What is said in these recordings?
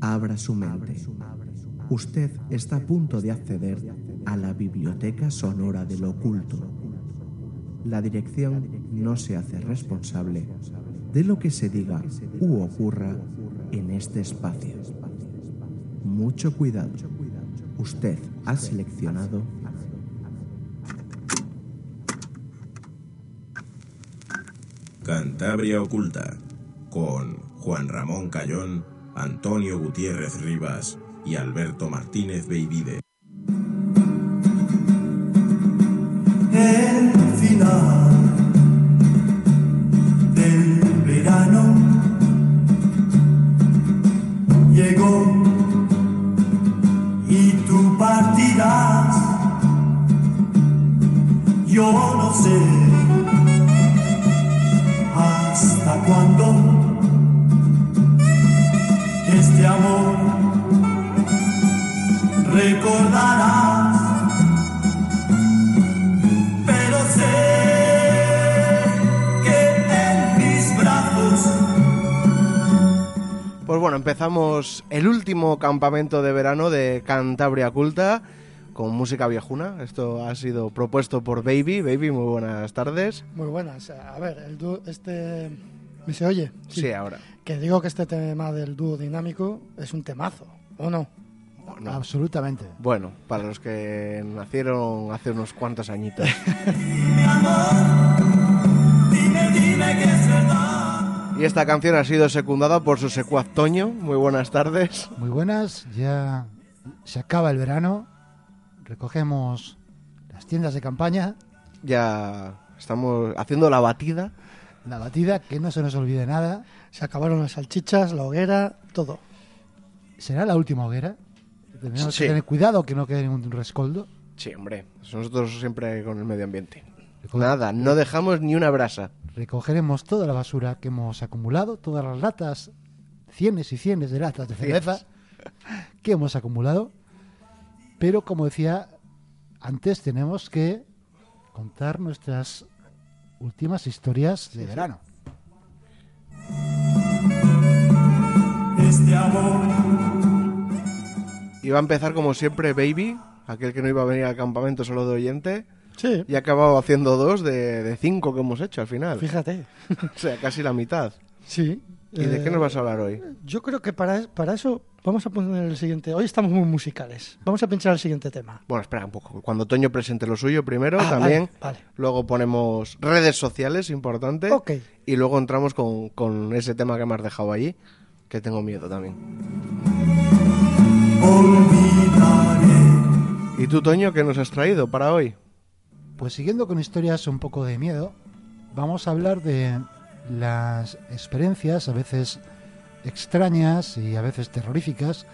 abra su mente. Usted está a punto de acceder a la Biblioteca Sonora del Oculto. La dirección no se hace responsable de lo que se diga u ocurra en este espacio. Mucho cuidado. Usted ha seleccionado Cantabria Oculta con Juan Ramón Cayón Antonio Gutiérrez Rivas y Alberto Martínez Beivide. El final. comenzamos el último campamento de verano de Cantabria Culta con música viejuna. Esto ha sido propuesto por Baby. Baby, muy buenas tardes. Muy buenas. A ver, el este... ¿Me se oye? Sí. ahora. Que digo que este tema del dúo dinámico es un temazo, ¿o no? No. Absolutamente. Bueno, para los que nacieron hace unos cuantos añitos. dime, dime que y esta canción ha sido secundada por su secuaz Toño. Muy buenas tardes. Muy buenas, ya se acaba el verano. Recogemos las tiendas de campaña. Ya estamos haciendo la batida. La batida, que no se nos olvide nada. Se acabaron las salchichas, la hoguera, todo. ¿Será la última hoguera? Tenemos que tener cuidado que no quede ningún rescoldo. Sí, hombre. Nosotros siempre con el medio ambiente. Nada, no dejamos ni una brasa. Recogeremos toda la basura que hemos acumulado, todas las latas, cienes y cienes de latas de cerveza que hemos acumulado. Pero como decía antes, tenemos que contar nuestras últimas historias de verano. Este iba a empezar como siempre, Baby, aquel que no iba a venir al campamento solo de oyente y ha acabado haciendo dos de, cinco que hemos hecho al final. Fíjate. o sea, casi la mitad. Sí. ¿Y de qué nos eh, vas a hablar hoy? Yo creo que para, para eso vamos a poner el siguiente. Hoy estamos muy musicales. Vamos a pinchar el siguiente tema. Bueno, espera un poco. Cuando Toño presente lo suyo primero, ah, también. Luego ponemos redes sociales, importante. Ok. Y luego entramos con, ese tema que me has dejado allí, que tengo miedo también. ¿Y tú, Toño, qué nos has traído para hoy? Pues siguiendo con historias un poco de miedo, vamos a hablar de las experiencias, a veces extrañas y a veces terroríficas,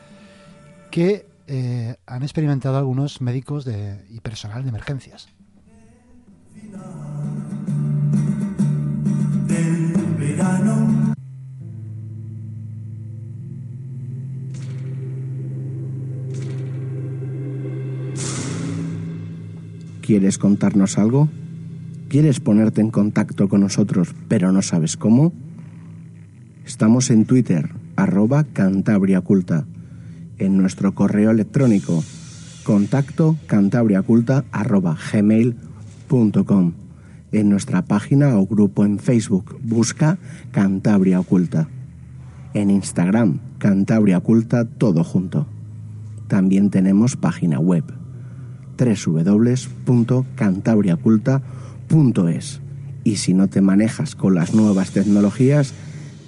que eh, han experimentado algunos médicos y personal de emergencias. Del verano. ¿Quieres contarnos algo? ¿Quieres ponerte en contacto con nosotros pero no sabes cómo? Estamos en Twitter, arroba Cantabria En nuestro correo electrónico, contacto cantabriaculta arroba En nuestra página o grupo en Facebook, busca Cantabria Oculta. En Instagram, Cantabria Oculta, todo junto. También tenemos página web www.cantabriaculta.es. Y si no te manejas con las nuevas tecnologías,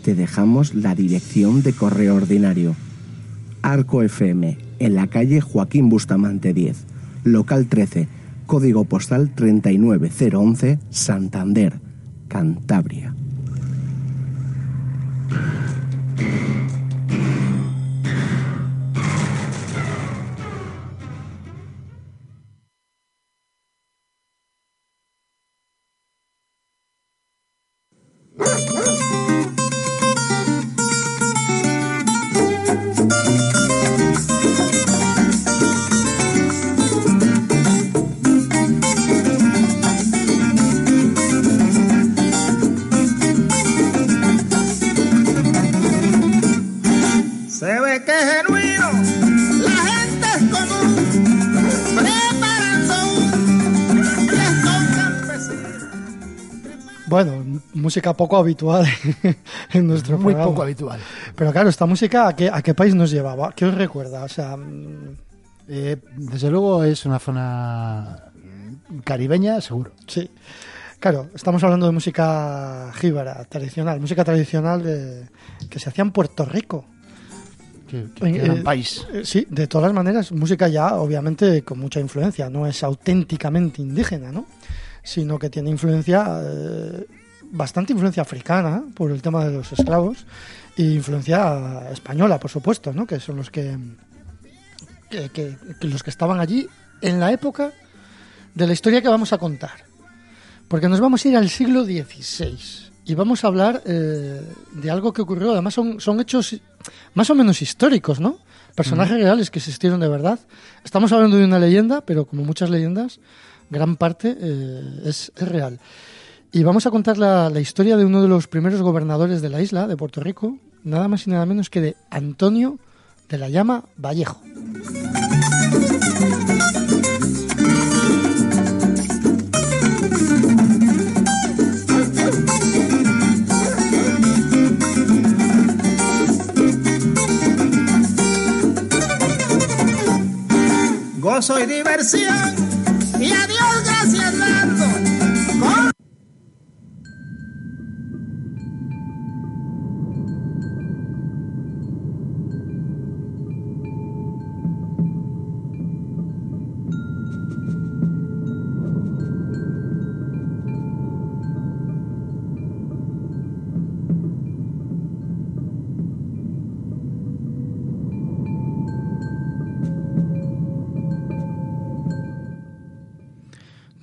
te dejamos la dirección de correo ordinario. Arco FM, en la calle Joaquín Bustamante 10, local 13, código postal 39011, Santander, Cantabria. poco habitual en nuestro Muy poco habitual. Pero claro, esta música, ¿a qué, a qué país nos llevaba? ¿Qué os recuerda? O sea... Mm, eh, desde luego es una zona caribeña, seguro. Sí. Claro, estamos hablando de música jíbara, tradicional, música tradicional que se hacía en Puerto Rico. Que, un eh, país. Eh, sí, de todas maneras, música ya obviamente con mucha influencia, no es auténticamente indígena, ¿no? Sino que tiene influencia bastante influencia africana ¿eh? por el tema de los esclavos y influencia española, por supuesto, ¿no? que son los que, los que estaban allí en la época de la historia que vamos a contar. Porque nos vamos a ir al siglo XVI y vamos a hablar eh, de algo que ocurrió. Además, son, son hechos más o menos históricos, ¿no? Personajes reales que existieron de verdad. Estamos hablando de una leyenda, pero como muchas leyendas, gran parte eh, es, es real. Y vamos a contar la, historia de uno de los primeros gobernadores de la isla, de Puerto Rico, nada más y nada menos que de Antonio de la Llama Vallejo. Gozo y diversión y adiós.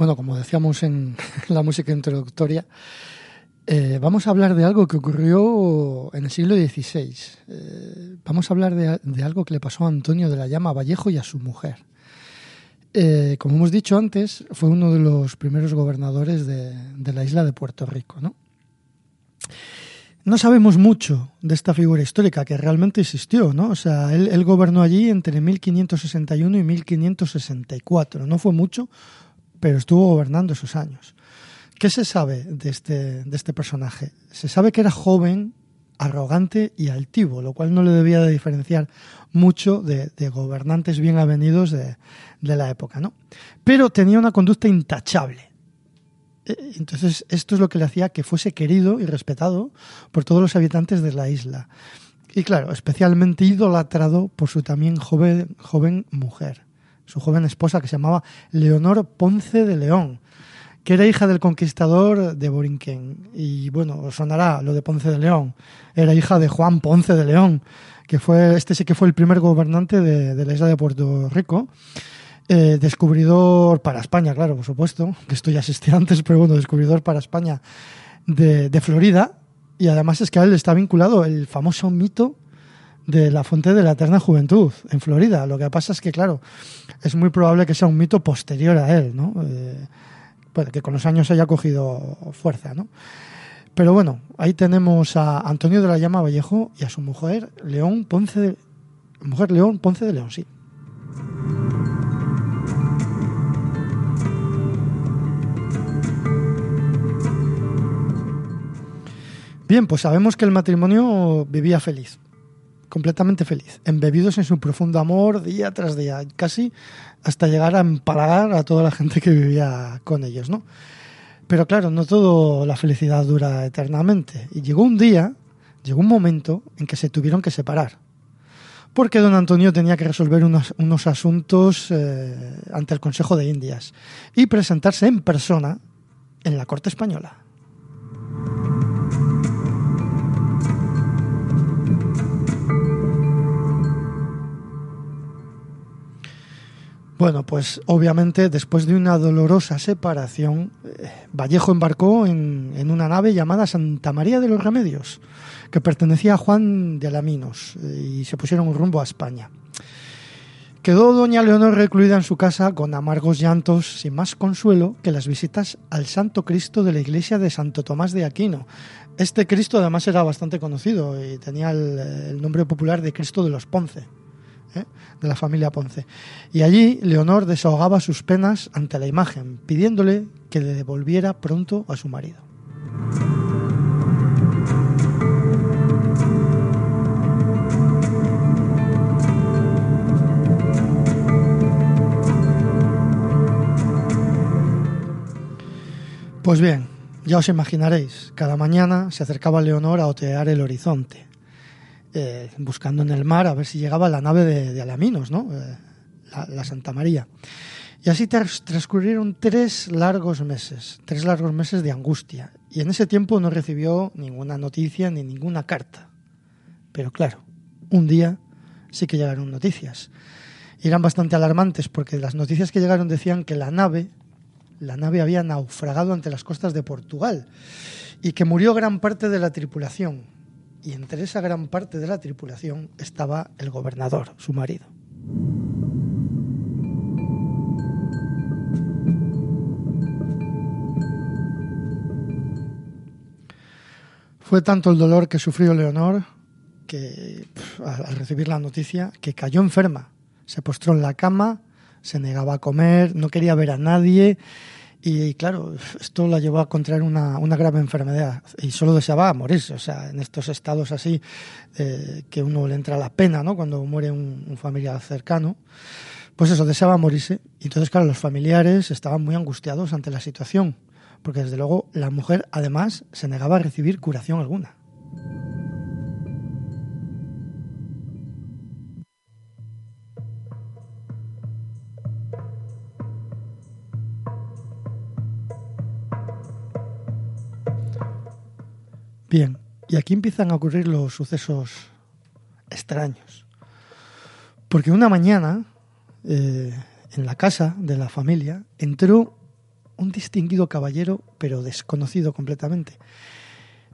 Bueno, como decíamos en la música introductoria, eh, vamos a hablar de algo que ocurrió en el siglo XVI. Eh, vamos a hablar de, algo que le pasó a Antonio de la Llama Vallejo y a su mujer. Eh, como hemos dicho antes, fue uno de los primeros gobernadores de, la isla de Puerto Rico. ¿no? sabemos mucho de esta figura histórica que realmente existió. O sea, él gobernó allí entre 1561 y 1564. No fue mucho, pero estuvo gobernando esos años. ¿Qué se sabe este, de este, personaje? Se sabe que era joven, arrogante y altivo, lo cual no le debía de diferenciar mucho de, gobernantes bien avenidos de, la época, Pero tenía una conducta intachable. E, entonces, esto es lo que le hacía que fuese querido y respetado por todos los habitantes de la isla. Y claro, especialmente idolatrado por su también joven, joven mujer su joven esposa que se llamaba Leonor Ponce de León, que era hija del conquistador de Borinquen Y bueno, sonará lo de Ponce de León. Era hija de Juan Ponce de León, que fue, este sí que fue el primer gobernante de, la isla de Puerto Rico. Eh, descubridor para España, claro, por supuesto, que esto ya existía antes, pero bueno, descubridor para España de, de Florida. Y además es que a él está vinculado el famoso mito de la fuente de la eterna juventud en Florida. Lo que pasa es que, claro, es muy probable que sea un mito posterior a él, ¿no? Eh, que con los años haya cogido fuerza, ¿no? Pero bueno, ahí tenemos a Antonio de la Llama Vallejo y a su mujer León Ponce de, mujer León Ponce de León, sí. Bien, pues sabemos que el matrimonio vivía feliz completamente feliz, embebidos en su profundo amor día tras día, casi hasta llegar a empalagar a toda la gente que vivía con ellos, ¿no? Pero claro, no todo la felicidad dura eternamente. Y llegó un día, llegó un momento en que se tuvieron que separar. Porque don Antonio tenía que resolver unos, asuntos eh, ante el Consejo de Indias y presentarse en persona en la corte española. Bueno, pues obviamente después de una dolorosa separación, eh, Vallejo embarcó en, una nave llamada Santa María de los Remedios, que pertenecía a Juan de Alaminos, eh, y se pusieron rumbo a España. Quedó doña Leonor recluida en su casa con amargos llantos, sin más consuelo que las visitas al Santo Cristo de la iglesia de Santo Tomás de Aquino. Este Cristo además era bastante conocido y tenía el nombre popular de Cristo de los Ponce. ¿eh? de la familia Ponce. Y allí Leonor desahogaba sus penas ante la imagen, pidiéndole que le devolviera pronto a su marido. Pues bien, ya os imaginaréis, cada mañana se acercaba Leonor a otear el horizonte, eh, buscando en el mar a ver si llegaba la nave de, Alaminos, ¿no? Eh, la, Santa María. Y así transcurrieron tres largos meses, tres largos meses de angustia. Y en ese tiempo no recibió ninguna noticia ni ninguna carta. Pero claro, un día sí que llegaron noticias. Y eran bastante alarmantes porque las noticias que llegaron decían que la nave, la nave había naufragado ante las costas de Portugal y que murió gran parte de la tripulación y entre esa gran parte de la tripulación estaba el gobernador, su marido. Fue tanto el dolor que sufrió Leonor que al recibir la noticia que cayó enferma, se postró en la cama, se negaba a comer, no quería ver a nadie y claro, esto la llevó a contraer una, grave enfermedad y solo deseaba morirse. O sea, en estos estados así eh, que uno le entra la pena, ¿no? Cuando muere un, un, familiar cercano. Pues eso, deseaba morirse. Y entonces, claro, los familiares estaban muy angustiados ante la situación, porque desde luego la mujer además se negaba a recibir curación alguna. Bien, y aquí empiezan a ocurrir los sucesos extraños. Porque una mañana, eh, en la casa de la familia, entró un distinguido caballero, pero desconocido completamente.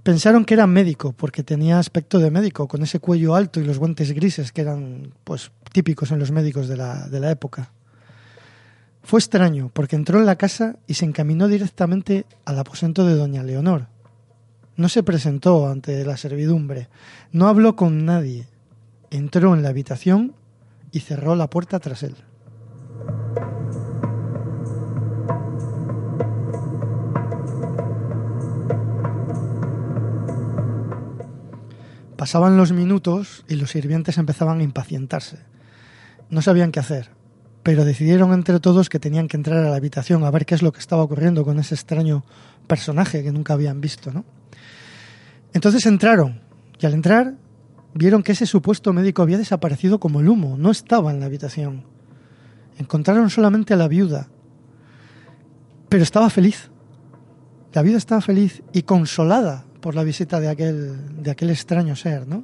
Pensaron que era médico, porque tenía aspecto de médico, con ese cuello alto y los guantes grises que eran pues, típicos en los médicos de la, de la época. Fue extraño, porque entró en la casa y se encaminó directamente al aposento de doña Leonor, no se presentó ante la servidumbre, no habló con nadie, entró en la habitación y cerró la puerta tras él. Pasaban los minutos y los sirvientes empezaban a impacientarse. No sabían qué hacer, pero decidieron entre todos que tenían que entrar a la habitación a ver qué es lo que estaba ocurriendo con ese extraño personaje que nunca habían visto, ¿no? Entonces entraron y al entrar vieron que ese supuesto médico había desaparecido como el humo, no estaba en la habitación. Encontraron solamente a la viuda, pero estaba feliz. La viuda estaba feliz y consolada por la visita de aquel, de aquel extraño ser, ¿no?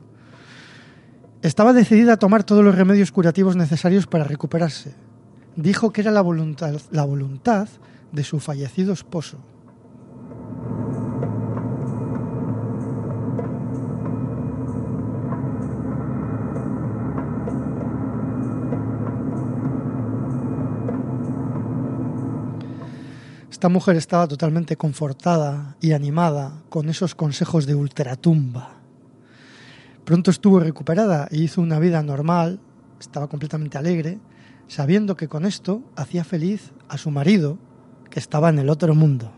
Estaba decidida a tomar todos los remedios curativos necesarios para recuperarse. Dijo que era la voluntad, la voluntad de su fallecido esposo. Esta mujer estaba totalmente confortada y animada con esos consejos de ultratumba. Pronto estuvo recuperada y hizo una vida normal, estaba completamente alegre, sabiendo que con esto hacía feliz a su marido, que estaba en el otro mundo.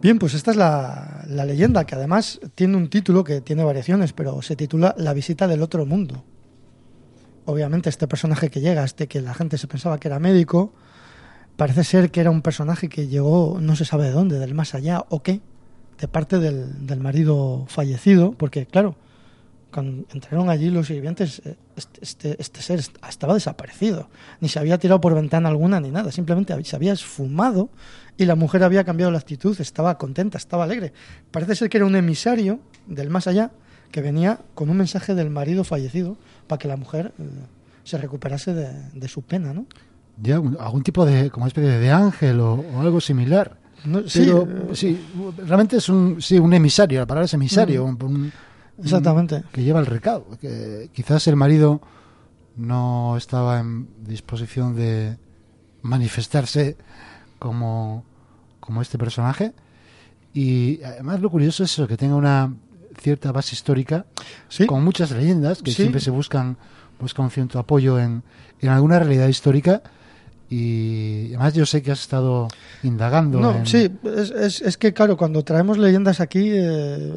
Bien, pues esta es la, la leyenda, que además tiene un título que tiene variaciones, pero se titula La visita del otro mundo. Obviamente este personaje que llega, este que la gente se pensaba que era médico, parece ser que era un personaje que llegó no se sabe de dónde, del más allá o qué, de parte del, del marido fallecido, porque claro, cuando entraron allí los sirvientes, eh, este, este, este, ser estaba desaparecido, ni se había tirado por ventana alguna ni nada, simplemente se había esfumado y la mujer había cambiado la actitud, estaba contenta, estaba alegre. Parece ser que era un emisario del más allá que venía con un mensaje del marido fallecido para que la mujer eh, se recuperase de, su pena, ¿no? algún tipo de, como especie de ángel o, algo similar. Eh, sí, realmente es un, emisario, la palabra es emisario, Mm, exactamente. Que lleva el recado. Que quizás el marido no estaba en disposición de manifestarse como, como este personaje. Y además lo curioso es eso, que tenga una cierta base histórica, con muchas leyendas que siempre se buscan, con cierto apoyo en, alguna realidad histórica. Y además yo sé que has estado indagando. No, sí, es, que claro, cuando traemos leyendas aquí, eh,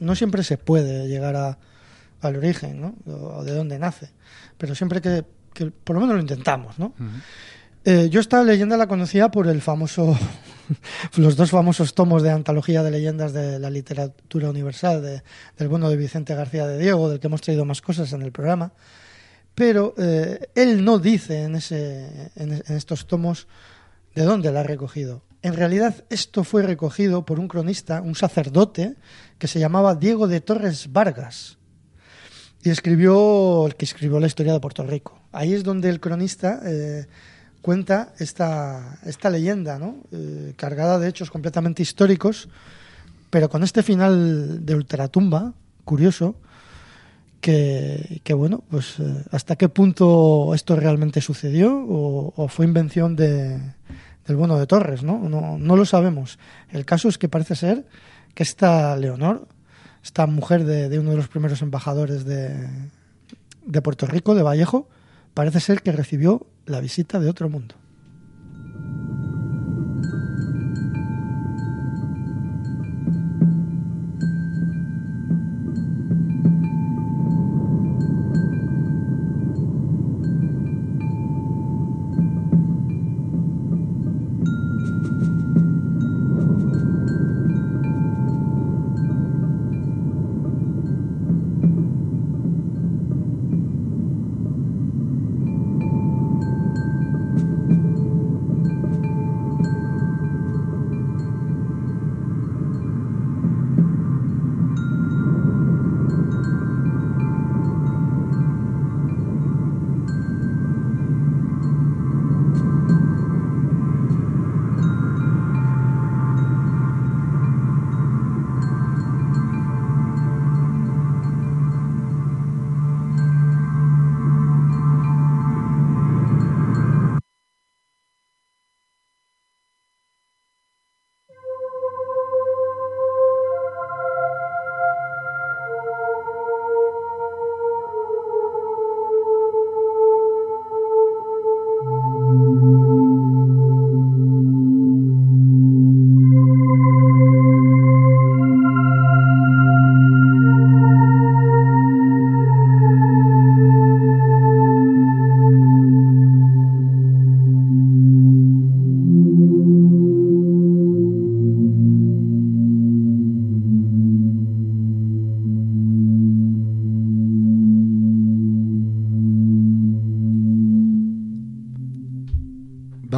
no siempre se puede llegar al origen, ¿no? O de dónde nace. Pero siempre que, por lo menos lo intentamos, ¿no? Eh, yo esta leyenda la conocía por el famoso, los dos famosos tomos de antología de leyendas de la literatura universal, del bueno de Vicente García de Diego, del que hemos traído más cosas en el programa. Pero eh, él no dice en, ese, en estos tomos de dónde la ha recogido. En realidad esto fue recogido por un cronista, un sacerdote, que se llamaba Diego de Torres Vargas, y escribió, el que escribió la historia de Puerto Rico. Ahí es donde el cronista eh, cuenta esta, esta leyenda, eh, cargada de hechos completamente históricos, pero con este final de ultratumba, curioso, que, bueno, pues eh, hasta qué punto esto realmente sucedió o fue invención de, el bueno de Torres, ¿no? ¿no? No lo sabemos. El caso es que parece ser que esta Leonor, esta mujer de, de uno de los primeros embajadores de, de Puerto Rico, de Vallejo, parece ser que recibió la visita de otro mundo.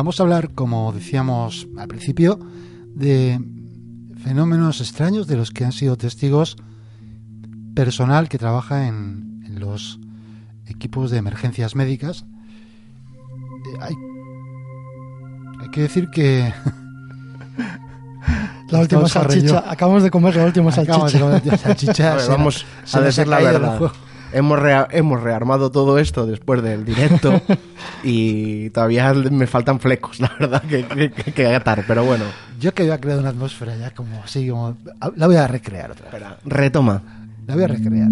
vamos a hablar, como decíamos al principio, de fenómenos extraños de los que han sido testigos personal que trabaja en, los equipos de emergencias médicas. Eh, hay, que decir que... La última salchicha. Acabamos de comer la última salchicha. salchicha. vamos a la verdad hemos, rearmado todo esto después del directo y todavía me faltan flecos, la verdad, que, que, que pero bueno. Yo que había creado una atmósfera ya como así, como... Ah, la voy a recrear otra vez. Espera, retoma. La voy a recrear.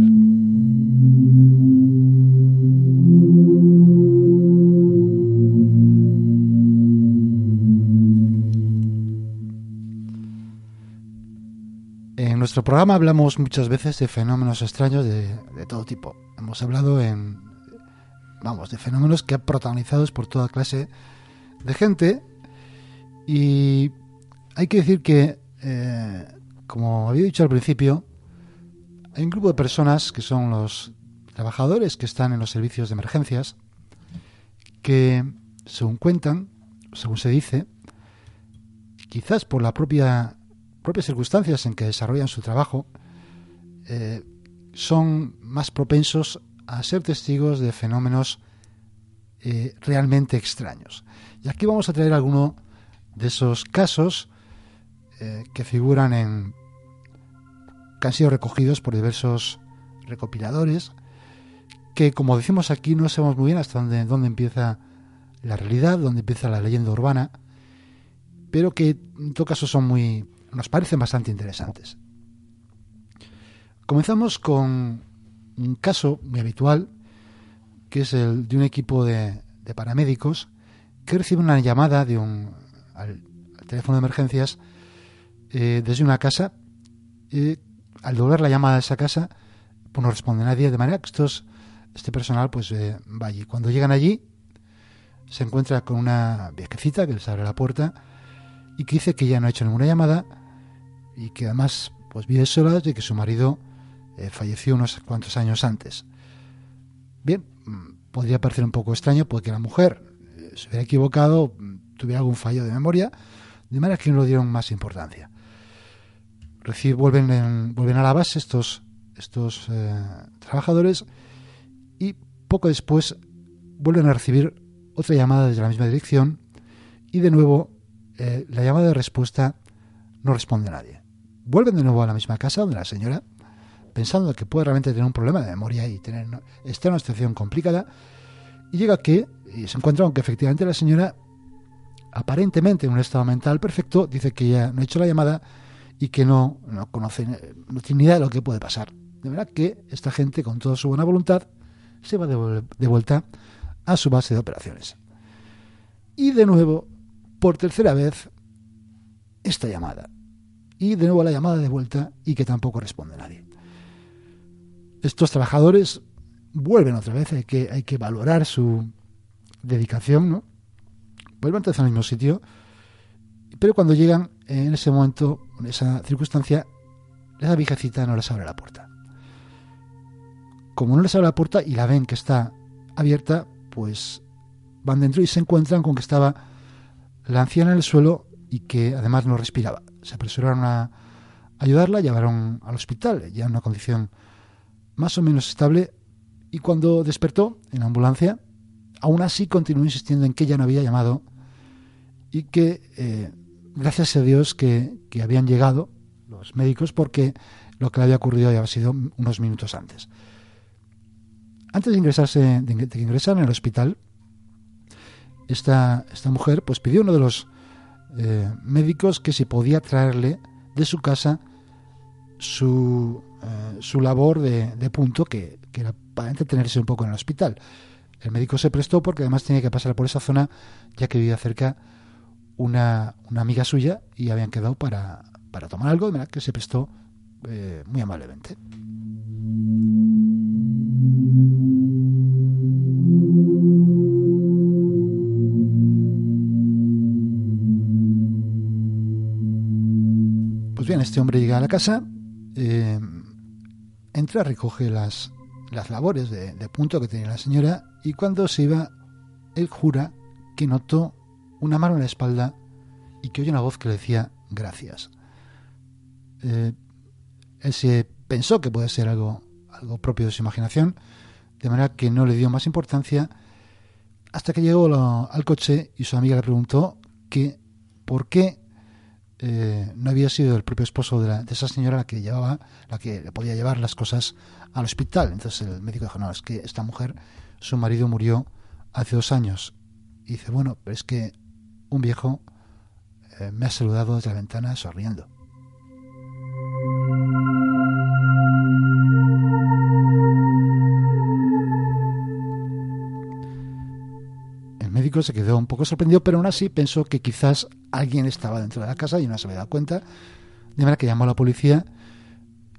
nuestro programa hablamos muchas veces de fenómenos extraños de, todo tipo. Hemos hablado en, vamos, de fenómenos que han protagonizados por toda clase de gente. Y hay que decir que, eh, como había dicho al principio, hay un grupo de personas que son los trabajadores que están en los servicios de emergencias que, según cuentan, según se dice, quizás por la propia propias circunstancias en que desarrollan su trabajo, eh, son más propensos a ser testigos de fenómenos eh, realmente extraños. Y aquí vamos a traer alguno de esos casos eh, que figuran en. que han sido recogidos por diversos recopiladores, que como decimos aquí no sabemos muy bien hasta dónde, dónde empieza la realidad, dónde empieza la leyenda urbana, pero que en todo caso son muy nos parecen bastante interesantes. Comenzamos con un caso muy habitual, que es el de un equipo de, paramédicos que recibe una llamada de un, al, teléfono de emergencias eh, desde una casa. ...y al doblar la llamada de esa casa, pues no responde nadie, de manera que estos, este personal pues eh, va allí. Cuando llegan allí, se encuentra con una viejecita que les abre la puerta y que dice que ya no ha hecho ninguna llamada y que además pues vive sola de que su marido eh, falleció unos cuantos años antes. Bien, mm, podría parecer un poco extraño porque la mujer eh, se hubiera equivocado, mm, tuviera algún fallo de memoria, de manera que no le dieron más importancia. vuelven, a la base estos, estos eh, trabajadores y poco después vuelven a recibir otra llamada desde la misma dirección y de nuevo la llamada de respuesta no responde a nadie vuelven de nuevo a la misma casa donde la señora, pensando que puede realmente tener un problema de memoria y tener estar en una situación complicada, y llega que se encuentra que efectivamente la señora, aparentemente en un estado mental perfecto, dice que ya no ha hecho la llamada y que no, no conoce, no tiene idea de lo que puede pasar. De verdad que esta gente, con toda su buena voluntad, se va de vuelta a su base de operaciones. Y de nuevo, por tercera vez, esta llamada y de nuevo la llamada de vuelta y que tampoco responde nadie. Estos trabajadores vuelven otra vez, hay que, hay que valorar su dedicación, ¿no? Vuelven a al mismo sitio, pero cuando llegan en ese momento, en esa circunstancia, la viejecita no les abre la puerta. Como no les abre la puerta y la ven que está abierta, pues van dentro y se encuentran con que estaba la anciana en el suelo y que además no respiraba. Se apresuraron a ayudarla, llevaron al hospital, ya en una condición más o menos estable, y cuando despertó en la ambulancia, aún así continuó insistiendo en que ella no había llamado y que eh, gracias a Dios que, habían llegado los médicos porque lo que le había ocurrido había sido unos minutos antes. Antes de ingresarse, ingresar en el hospital, esta, esta mujer pues pidió uno de los eh, médicos que se podía traerle de su casa su, eh, su labor de, punto, que, era para entretenerse un poco en el hospital. El médico se prestó porque además tenía que pasar por esa zona, ya que vivía cerca una, amiga suya y habían quedado para, tomar algo, ¿verdad? que se prestó eh, muy amablemente. Pues bien, este hombre llega a la casa, eh, entra, recoge las, las labores de, punto que tenía la señora y cuando se iba, él jura que notó una mano en la espalda y que oye una voz que le decía gracias. Eh, él se pensó que puede ser algo, algo propio de su imaginación, de manera que no le dio más importancia hasta que llegó al coche y su amiga le preguntó que por qué eh, no había sido el propio esposo de, la, de, esa señora la que llevaba, la que le podía llevar las cosas al hospital. Entonces el médico dijo, no, es que esta mujer, su marido murió hace dos años. Y dice, bueno, pero es que un viejo eh, me ha saludado desde la ventana sonriendo. médico se quedó un poco sorprendido, pero aún así pensó que quizás alguien estaba dentro de la casa y no se había dado cuenta. De manera que llamó a la policía,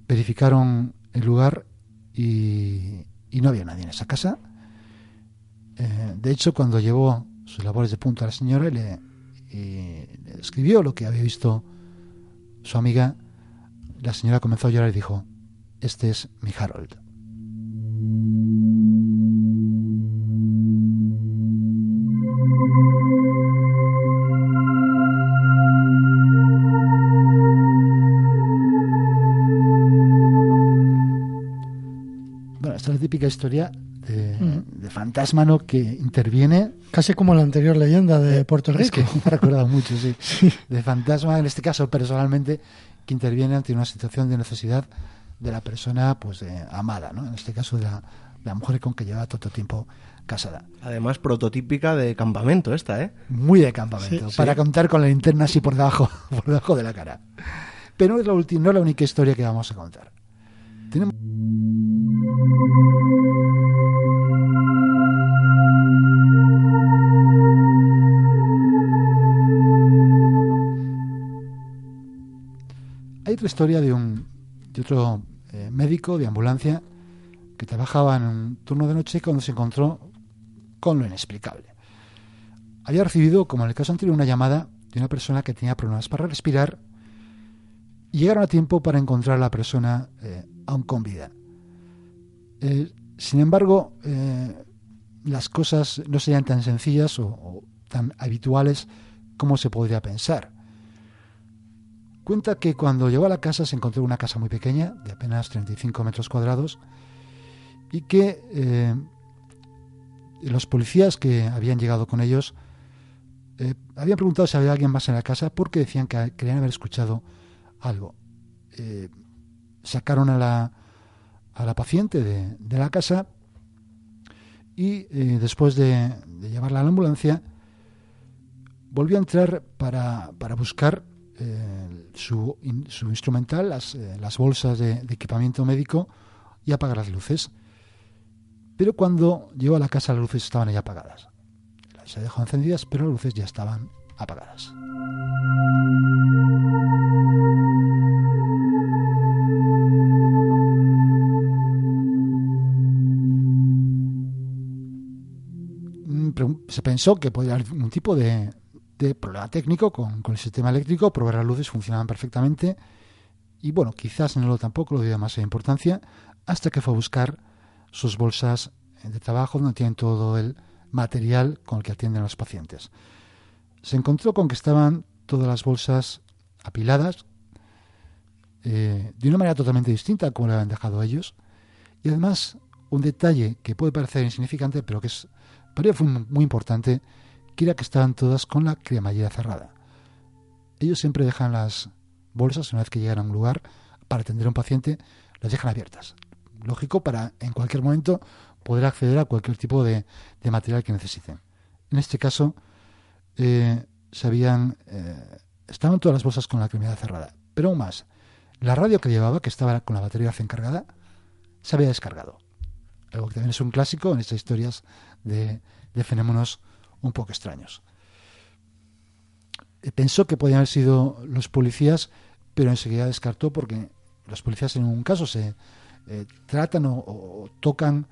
verificaron el lugar y, no había nadie en esa casa. Eh, de hecho, cuando llevó sus labores de punto a la señora, le, y eh, le escribió lo que había visto su amiga, la señora comenzó a llorar y dijo, este es mi Harold. la típica historia mm. de, fantasma ¿no? que interviene. Casi como la anterior leyenda de eh, Puerto Rico. me ha recordado mucho, sí. De fantasma, en este caso personalmente, que interviene ante una situación de necesidad de la persona pues eh, amada, ¿no? En este caso de la, mujer con que lleva todo tiempo casada. Además, prototípica de campamento esta, ¿eh? Muy de campamento, para contar con la linterna así por debajo, por debajo de la cara. Pero es, la no es la única historia que vamos a contar. Hay otra historia de un otro eh, médico de ambulancia que trabajaba en un turno de noche cuando se encontró con lo inexplicable. Había recibido, como en el caso anterior, una llamada de una persona que tenía problemas para respirar y llegaron a tiempo para encontrar a la persona eh, aún con vida. Eh, sin embargo, eh, las cosas no serían tan sencillas o, tan habituales como se podría pensar. Cuenta que cuando llegó a la casa se encontró una casa muy pequeña, de apenas 35 metros cuadrados, y que eh, los policías que habían llegado con ellos habían preguntado si había alguien más en la casa porque decían que querían haber escuchado algo sacaron a la, a la paciente de, la casa y eh, después de, llevarla a la ambulancia volvió a entrar para, buscar eh, su, instrumental, las, eh, bolsas de, equipamiento médico y apagar las luces. Pero cuando llegó a la casa las luces estaban ya apagadas. Se dejó encendidas, pero las luces ya estaban apagadas. se pensó que podía haber un tipo de, problema técnico con, el sistema eléctrico, probar las luces funcionaban perfectamente y bueno, quizás no lo tampoco lo dio demasiada importancia hasta que fue a buscar sus bolsas de trabajo donde tienen todo el material con el que atienden a los pacientes. Se encontró con que estaban todas las bolsas apiladas eh, de una manera totalmente distinta a como le habían dejado ellos y además un detalle que puede parecer insignificante pero que es pero fue muy importante que era que estaban todas con la cremallera cerrada. Ellos siempre dejan las bolsas, una vez que llegan a un lugar, para atender a un paciente, las dejan abiertas. Lógico, para en cualquier momento poder acceder a cualquier tipo de, material que necesiten. En este caso, eh, se habían, eh, estaban todas las bolsas con la cremallera cerrada. Pero aún más, la radio que llevaba, que estaba con la batería encargada, se había descargado algo que también es un clásico en estas historias de, fenómenos un poco extraños. Eh, pensó que podían haber sido los policías, pero enseguida descartó porque los policías en un caso se eh, tratan o, tocan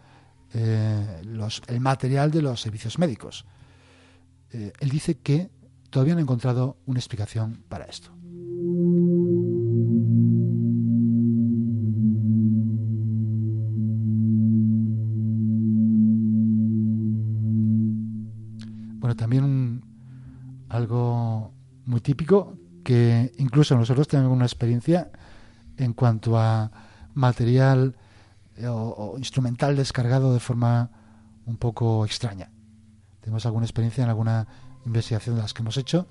eh, el material de los servicios médicos. él dice que todavía no ha encontrado una explicación para esto. Bueno, también algo muy típico que incluso nosotros tenemos una experiencia en cuanto a material eh, o, instrumental descargado de forma un poco extraña. Tenemos alguna experiencia en alguna investigación de las que hemos hecho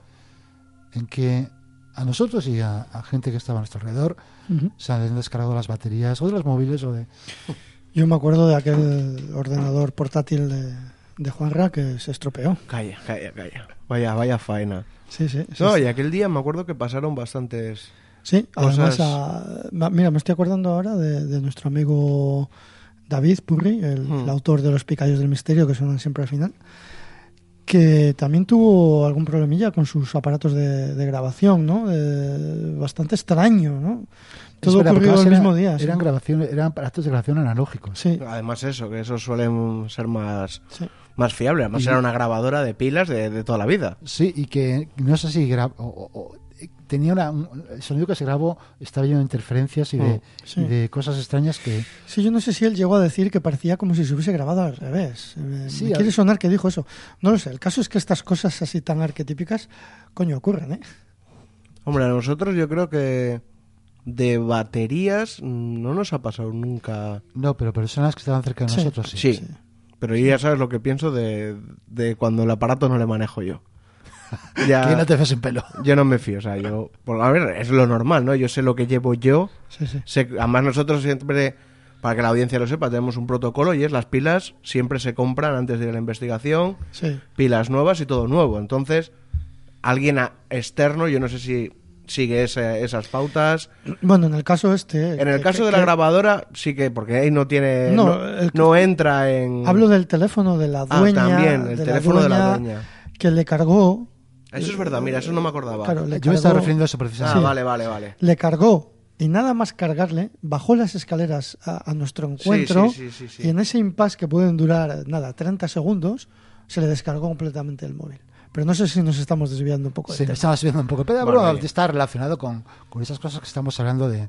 en que a nosotros y a, gente que estaba a nuestro alrededor se han descargado las baterías o de los móviles o de... Yo me acuerdo de aquel ordenador portátil de, de Juanra que se estropeó. Calla, calla, calla. Vaya, vaya faena. Sí, sí. no, y aquel día me acuerdo que pasaron bastantes. Sí, además. mira, me estoy acordando ahora de, nuestro amigo David Purri, hmm. el, autor de Los Picayos del Misterio, que suenan siempre al final, que también tuvo algún problemilla con sus aparatos de, grabación, ¿no? bastante extraño, ¿no? Todo ocurrió el mismo día. Eran, grabaciones, eran aparatos de grabación analógicos. Sí. Además eso, que esos suelen ser más... Sí más fiable. Además, era una grabadora de pilas de, toda la vida. Sí, y que no sé si tenía el sonido que se grabó estaba lleno de interferencias mm, y de, cosas extrañas que... Sí, yo no sé si él llegó a decir que parecía como si se hubiese grabado al revés. Eh, quiere sonar que dijo eso. No lo sé, el caso es que estas cosas así tan arquetípicas, coño, ocurren, ¿eh? Hombre, a nosotros yo creo que de baterías no nos ha pasado nunca. No, pero personas que estaban cerca de nosotros sí. sí. Pero ya sabes lo que pienso de, cuando el aparato no le manejo yo. Ya, que no te en pelo. Yo no me fío, o sea, yo... a ver, es lo normal, ¿no? Yo sé lo que llevo yo. además nosotros siempre, para que la audiencia lo sepa, tenemos un protocolo y es las pilas siempre se compran antes de la investigación. Sí. Pilas nuevas y todo nuevo. Entonces, alguien externo, yo no sé si sigue esas pautas. Bueno, en el caso este. Eh, en el caso de la grabadora, sí que, porque ahí no tiene. No, entra en. Hablo del teléfono de la ah, dueña. Ah, también, el teléfono de la dueña. Que le cargó. Eso es verdad, mira, eso no me acordaba. Yo me estaba refiriendo a eso precisamente. Ah, vale, vale, vale. Le cargó y nada más cargarle, bajó las escaleras a, nuestro encuentro y en ese impasse que pueden durar, nada, 30 segundos, se le descargó completamente el móvil. Pero no sé si nos estamos desviando un poco. Sí, estamos desviando un poco, pero está relacionado con, esas cosas que estamos hablando de,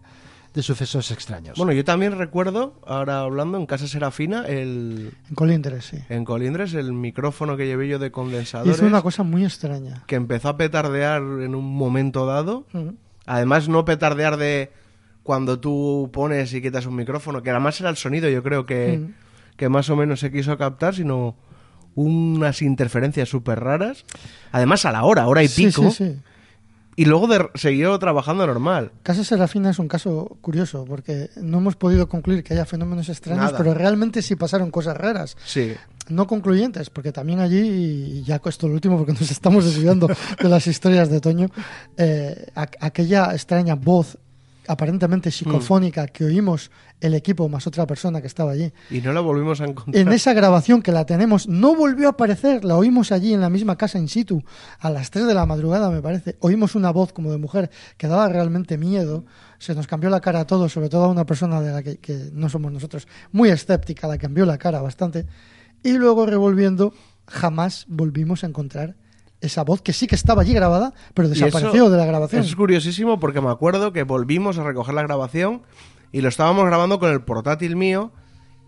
sucesos extraños. Bueno, yo también recuerdo, ahora hablando en Casa Serafina, el... En Colindres, sí. En Colindres, el micrófono que llevé yo de condensador. Hizo una cosa muy extraña. Que empezó a petardear en un momento dado. Además, no petardear de cuando tú pones y quitas un micrófono, que además era el sonido, yo creo que, que más o menos se quiso captar, sino unas interferencias súper raras. Además, a la hora, hora y pico. Y luego siguió trabajando normal. Casa Serafina es un caso curioso, porque no hemos podido concluir que haya fenómenos extraños, pero realmente sí pasaron cosas raras. Sí. No concluyentes, porque también allí, y ya esto lo último, porque nos estamos desviando de las historias de Toño, eh, aquella extraña voz aparentemente hmm. psicofónica que oímos el equipo más otra persona que estaba allí. Y no la volvimos a encontrar. En esa grabación que la tenemos, no volvió a aparecer, la oímos allí en la misma casa in situ, a las 3 de la madrugada me parece. Oímos una voz como de mujer que daba realmente miedo, se nos cambió la cara a todos, sobre todo a una persona de la que, que no somos nosotros, muy escéptica, la cambió la cara bastante. Y luego revolviendo, jamás volvimos a encontrar esa voz que sí que estaba allí grabada, pero desapareció de la grabación. Es curiosísimo porque me acuerdo que volvimos a recoger la grabación y lo estábamos grabando con el portátil mío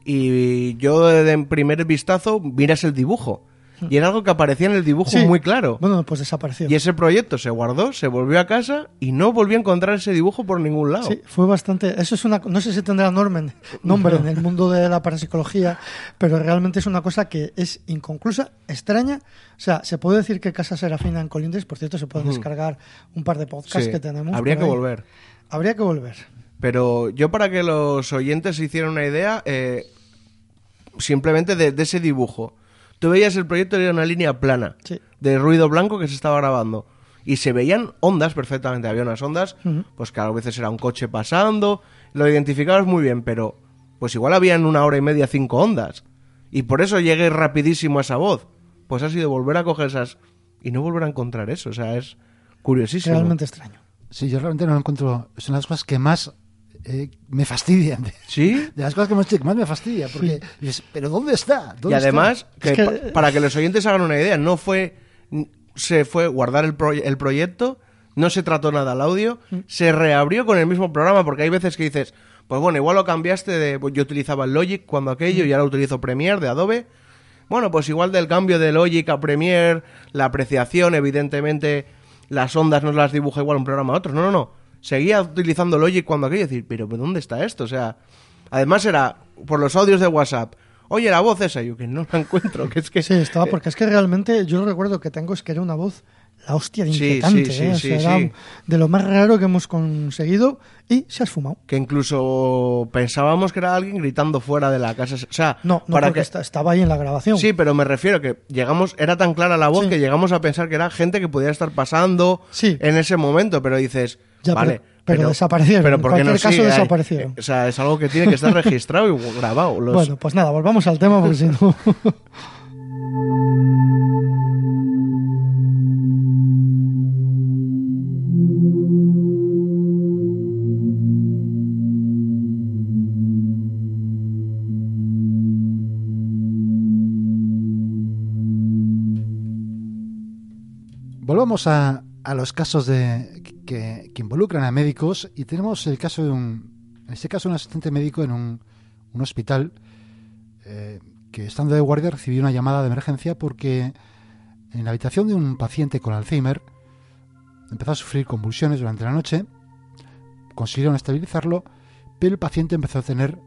y yo desde de primer vistazo miras el dibujo y era algo que aparecía en el dibujo muy claro. Bueno, pues desapareció. Y ese proyecto se guardó, se volvió a casa y no volvió a encontrar ese dibujo por ningún lado. Sí, fue bastante. Eso es una. No sé si tendrá nombre en el mundo de la parapsicología, pero realmente es una cosa que es inconclusa, extraña. O sea, se puede decir que Casa Serafina en Colindres, por cierto, se pueden descargar un par de podcasts que tenemos. Habría que volver. Habría que volver. Pero yo, para que los oyentes se hicieran una idea, eh, simplemente de ese dibujo Tú veías el proyecto era una línea plana de ruido blanco que se estaba grabando. Y se veían ondas perfectamente. Había unas ondas, pues que a veces era un coche pasando. Lo identificabas muy bien, pero pues igual habían una hora y media cinco ondas. Y por eso llegué rapidísimo a esa voz. Pues ha sido volver a coger esas y no volver a encontrar eso. O sea, es curiosísimo. Realmente extraño. Sí, yo realmente no lo encuentro. Son las cosas que más eh, me fastidian. ¿Sí? De las cosas que más, me fastidia, porque pero ¿dónde está? y además, para que los oyentes hagan una idea, no fue, se fue guardar el, proyecto, no se trató nada al audio, mm. se reabrió con el mismo programa, porque hay veces que dices, pues bueno, igual lo cambiaste de, pues yo utilizaba el Logic cuando aquello mm. y ahora utilizo Premiere de Adobe. Bueno, pues igual del cambio de Logic a Premiere, la apreciación, evidentemente, las ondas no las dibuja igual un programa a otro, no, no, no seguía utilizando Logic cuando aquello, decir, pero, ¿dónde está esto? O sea, además era por los audios de WhatsApp. Oye, la voz esa, yo que no la encuentro, que es que... Sí, estaba, porque es que realmente yo recuerdo que tengo es que era una voz la hostia de inquietante. ¿eh? Sí, de lo más raro que hemos conseguido y se ha esfumado. Que incluso pensábamos que era alguien gritando fuera de la casa. O sea, no, no para que estaba ahí en la grabación. Sí, pero me refiero que llegamos, era tan clara la voz que llegamos a pensar que era gente que pudiera estar pasando en ese momento, pero dices, ya, vale. Pero... pero, desaparecieron. en cualquier caso desaparecieron. o sea, es algo que tiene que estar registrado y grabado. Bueno, pues nada, volvamos al tema porque si no. Volvamos a, a los casos de, que, involucran a médicos y tenemos el caso de un, en este caso, un asistente médico en un, un hospital eh, que estando de guardia recibió una llamada de emergencia porque en la habitación de un paciente con Alzheimer empezó a sufrir convulsiones durante la noche, consiguieron estabilizarlo, pero el paciente empezó a tener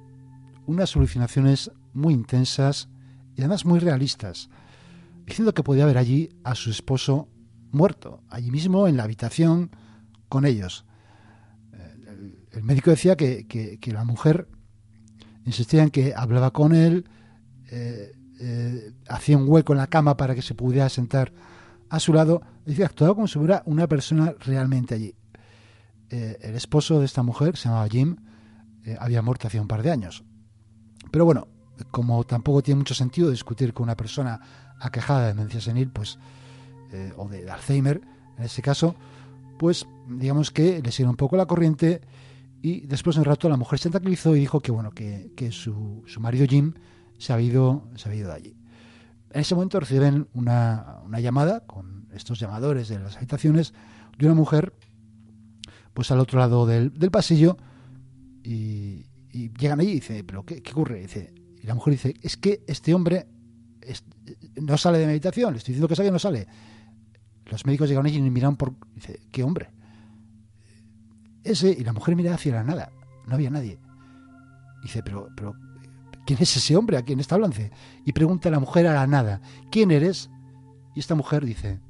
unas alucinaciones muy intensas y además muy realistas, diciendo que podía ver allí a su esposo muerto, allí mismo en la habitación con ellos. Eh, el, médico decía que, la mujer insistía en que hablaba con él, eh, eh, hacía un hueco en la cama para que se pudiera sentar a su lado, decía, actuaba como si fuera una persona realmente allí. el esposo de esta mujer, se llamaba Jim, había muerto hace un par de años. Pero bueno, como tampoco tiene mucho sentido discutir con una persona aquejada de demencia senil, pues eh, o de Alzheimer, en ese caso, pues digamos que le sirve un poco la corriente y después de un rato la mujer se tranquilizó y dijo que bueno, que, su, su, marido Jim se había, ido, se había ido de allí. En ese momento reciben una, llamada con estos llamadores de las habitaciones de una mujer pues al otro lado del, pasillo y, llegan allí y dice, pero qué, ocurre? Y, dice, la mujer dice, es que este hombre no sale de meditación, le estoy diciendo que sale y no sale. Los médicos llegaron allí y miraron por... Dice, ¿qué hombre? Ese, y la mujer miraba hacia la nada, no había nadie. Dice, pero, pero, ¿quién es ese hombre a quién está hablando? Y pregunta a la mujer a la nada, ¿quién eres? Y esta mujer dice,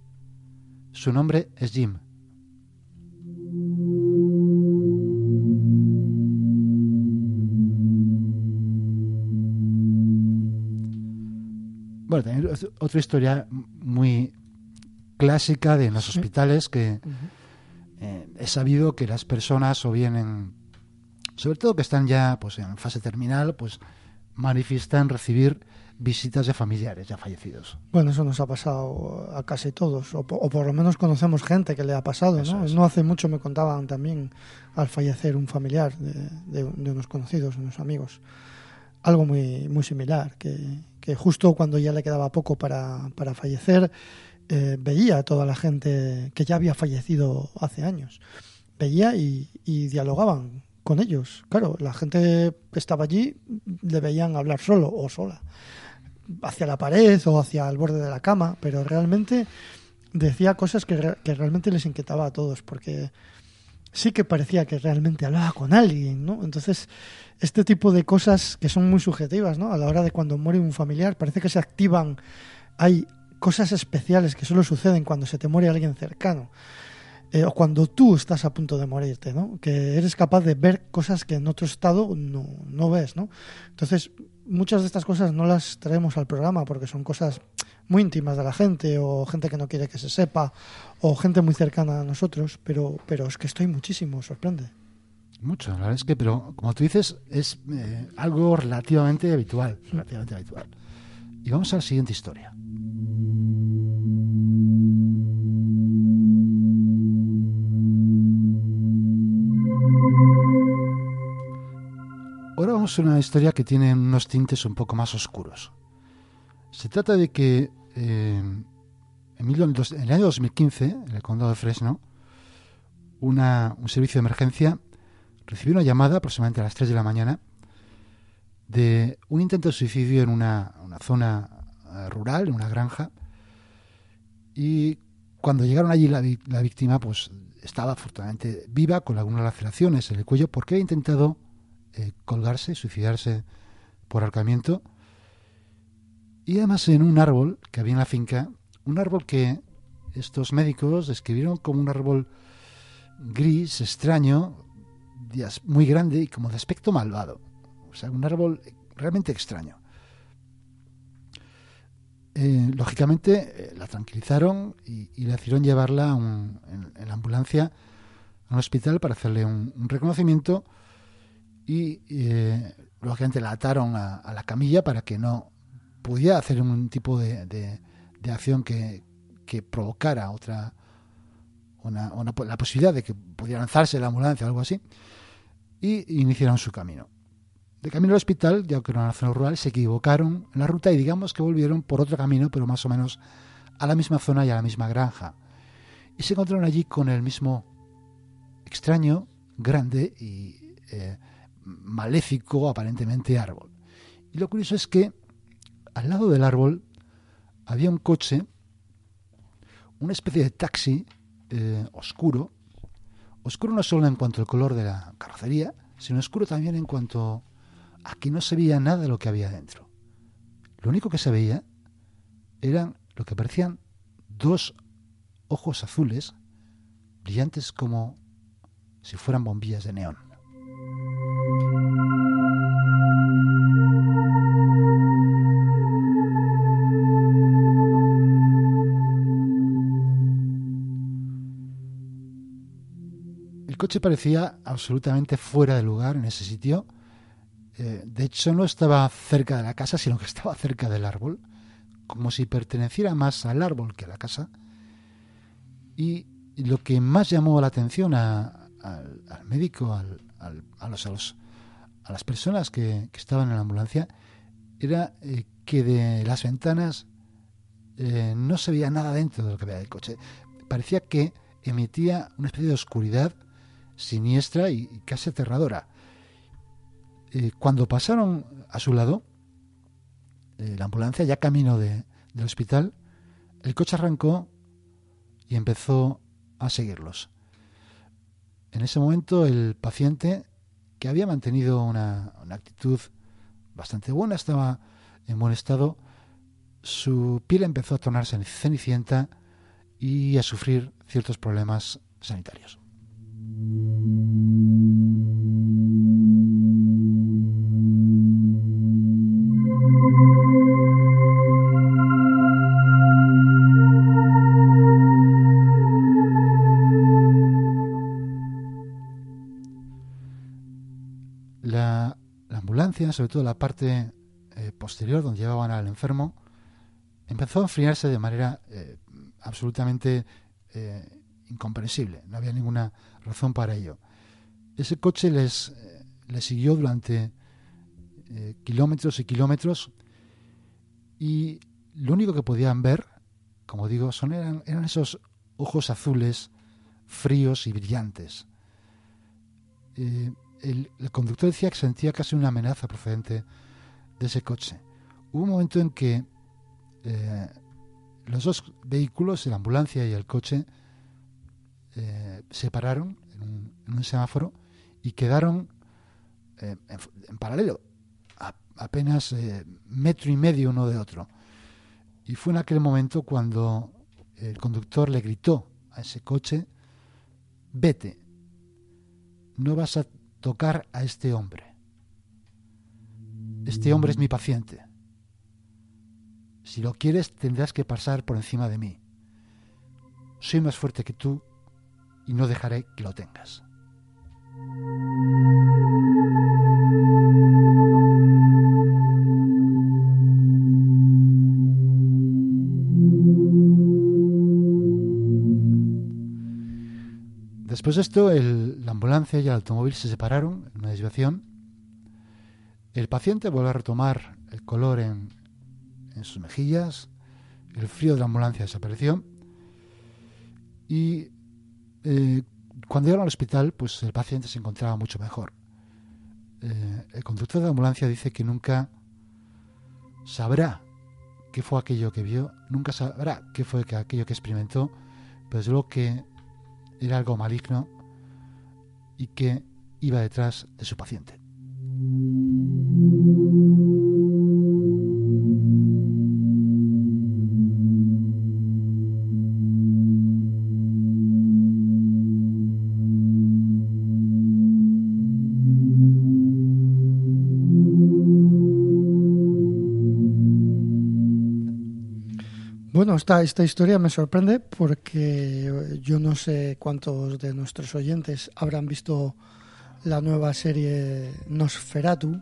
su nombre es Jim. Bueno, también otra historia muy, clásica de los hospitales que eh, he sabido que las personas o bien sobre todo que están ya pues en fase terminal, pues manifiestan recibir visitas de familiares ya fallecidos. Bueno, eso nos ha pasado a casi todos, o, por lo menos conocemos gente que le ha pasado, ¿no? hace mucho me contaban también al fallecer un familiar de, unos conocidos, unos amigos, algo muy, muy similar, que, justo cuando ya le quedaba poco para, para fallecer, eh, veía a toda la gente que ya había fallecido hace años. Veía y, dialogaban con ellos. Claro, la gente que estaba allí le veían hablar solo o sola, hacia la pared o hacia el borde de la cama, pero realmente decía cosas que, realmente les inquietaba a todos, porque sí que parecía que realmente hablaba con alguien, Entonces, este tipo de cosas que son muy subjetivas, ¿no? A la hora de cuando muere un familiar, parece que se activan, hay cosas especiales que solo suceden cuando se te muere alguien cercano. Eh, o cuando tú estás a punto de morirte, ¿no? Que eres capaz de ver cosas que en otro estado no, ves, Entonces, muchas de estas cosas no las traemos al programa porque son cosas muy íntimas de la gente o gente que no quiere que se sepa o gente muy cercana a nosotros, pero, pero es que estoy muchísimo, sorprende. Mucho, la verdad es que, pero como tú dices, es eh, algo relativamente habitual, relativamente habitual. Y vamos a la siguiente historia. Ahora vamos a una historia que tiene unos tintes un poco más oscuros. Se trata de que eh, en, el año 2015, en el condado de Fresno, un servicio de emergencia recibió una llamada aproximadamente a las 3 de la mañana de un intento de suicidio en una, una zona eh, rural, en una granja. Y cuando llegaron allí, la, víctima pues, estaba afortunadamente viva, con algunas laceraciones en el cuello, porque había intentado eh, colgarse, suicidarse por arcamiento Y además en un árbol que había en la finca, un árbol que estos médicos describieron como un árbol gris, extraño, muy grande y como de aspecto malvado. O sea, un árbol realmente extraño. Eh, lógicamente eh, la tranquilizaron y, le hicieron llevarla en, la ambulancia a un hospital para hacerle un, reconocimiento y eh, lógicamente la ataron a, la camilla para que no pudiera hacer un tipo de, de, acción que, provocara otra una, la posibilidad de que pudiera lanzarse la ambulancia o algo así y iniciaron su camino. De camino al hospital, ya que era una zona rural, se equivocaron en la ruta y digamos que volvieron por otro camino, pero más o menos a la misma zona y a la misma granja. Y se encontraron allí con el mismo extraño, grande y eh, maléfico, aparentemente árbol. Y lo curioso es que al lado del árbol había un coche, una especie de taxi eh, oscuro, oscuro no solo en cuanto al color de la carrocería, sino oscuro también en cuanto Aquí no se veía nada de lo que había dentro. Lo único que se veía eran lo que parecían dos ojos azules, brillantes como si fueran bombillas de neón. El coche parecía absolutamente fuera de lugar en ese sitio eh, de hecho, no estaba cerca de la casa, sino que estaba cerca del árbol, como si perteneciera más al árbol que a la casa. Y lo que más llamó la atención al, médico, a, los, a, las personas que, estaban en la ambulancia, era eh, que de las ventanas eh, no se veía nada dentro de lo que del coche. Parecía que emitía una especie de oscuridad siniestra y casi aterradora. Eh, cuando pasaron a su lado, eh, la ambulancia ya camino del hospital, el coche arrancó y empezó a seguirlos. En ese momento el paciente, que había mantenido una, una actitud bastante buena, estaba en buen estado, su piel empezó a tornarse cenicienta y a sufrir ciertos problemas sanitarios. sobre todo la parte eh, posterior donde llevaban al enfermo, empezó a enfriarse de manera eh, absolutamente eh, incomprensible. No había ninguna razón para ello. Ese coche les, les siguió durante kilómetros y kilómetros y lo único que podían ver, como digo, son, eran, esos ojos azules, fríos y brillantes el, conductor decía que sentía casi una amenaza procedente de ese coche. Hubo un momento en que eh, los dos vehículos, la ambulancia y el coche, eh, se pararon en un, semáforo y quedaron eh, en, paralelo, a, apenas metro y medio uno de otro. Y fue en aquel momento cuando el conductor le gritó a ese coche, vete, no vas a tocar a este hombre. Este hombre es mi paciente. Si lo quieres, tendrás que pasar por encima de mí. Soy más fuerte que tú y no dejaré que lo tengas. Después de esto, la ambulancia y el automóvil se separaron en una desviación. El paciente volvió a retomar el color en, sus mejillas, el frío de la ambulancia desapareció y eh, cuando llegaron al hospital, pues el paciente se encontraba mucho mejor. Eh, el conductor de la ambulancia dice que nunca sabrá qué fue aquello que vio, nunca sabrá qué fue aquello que experimentó, pero es lo que era algo maligno y que iba detrás de su paciente. esta, historia me sorprende porque yo no sé cuántos de nuestros oyentes habrán visto la nueva serie Nosferatu,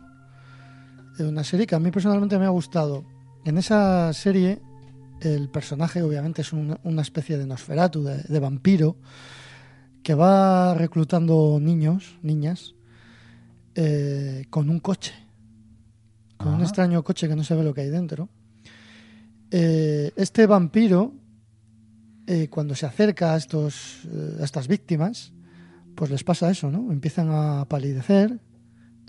una serie que a mí personalmente me ha gustado. En esa serie el personaje obviamente es una especie de Nosferatu, de, vampiro, que va reclutando niños, niñas, eh, con un coche, con un extraño coche que no se ve lo que hay dentro. Eh, este vampiro, eh, cuando se acerca a, estos, eh, a estas víctimas, pues les pasa eso, ¿no? Empiezan a palidecer,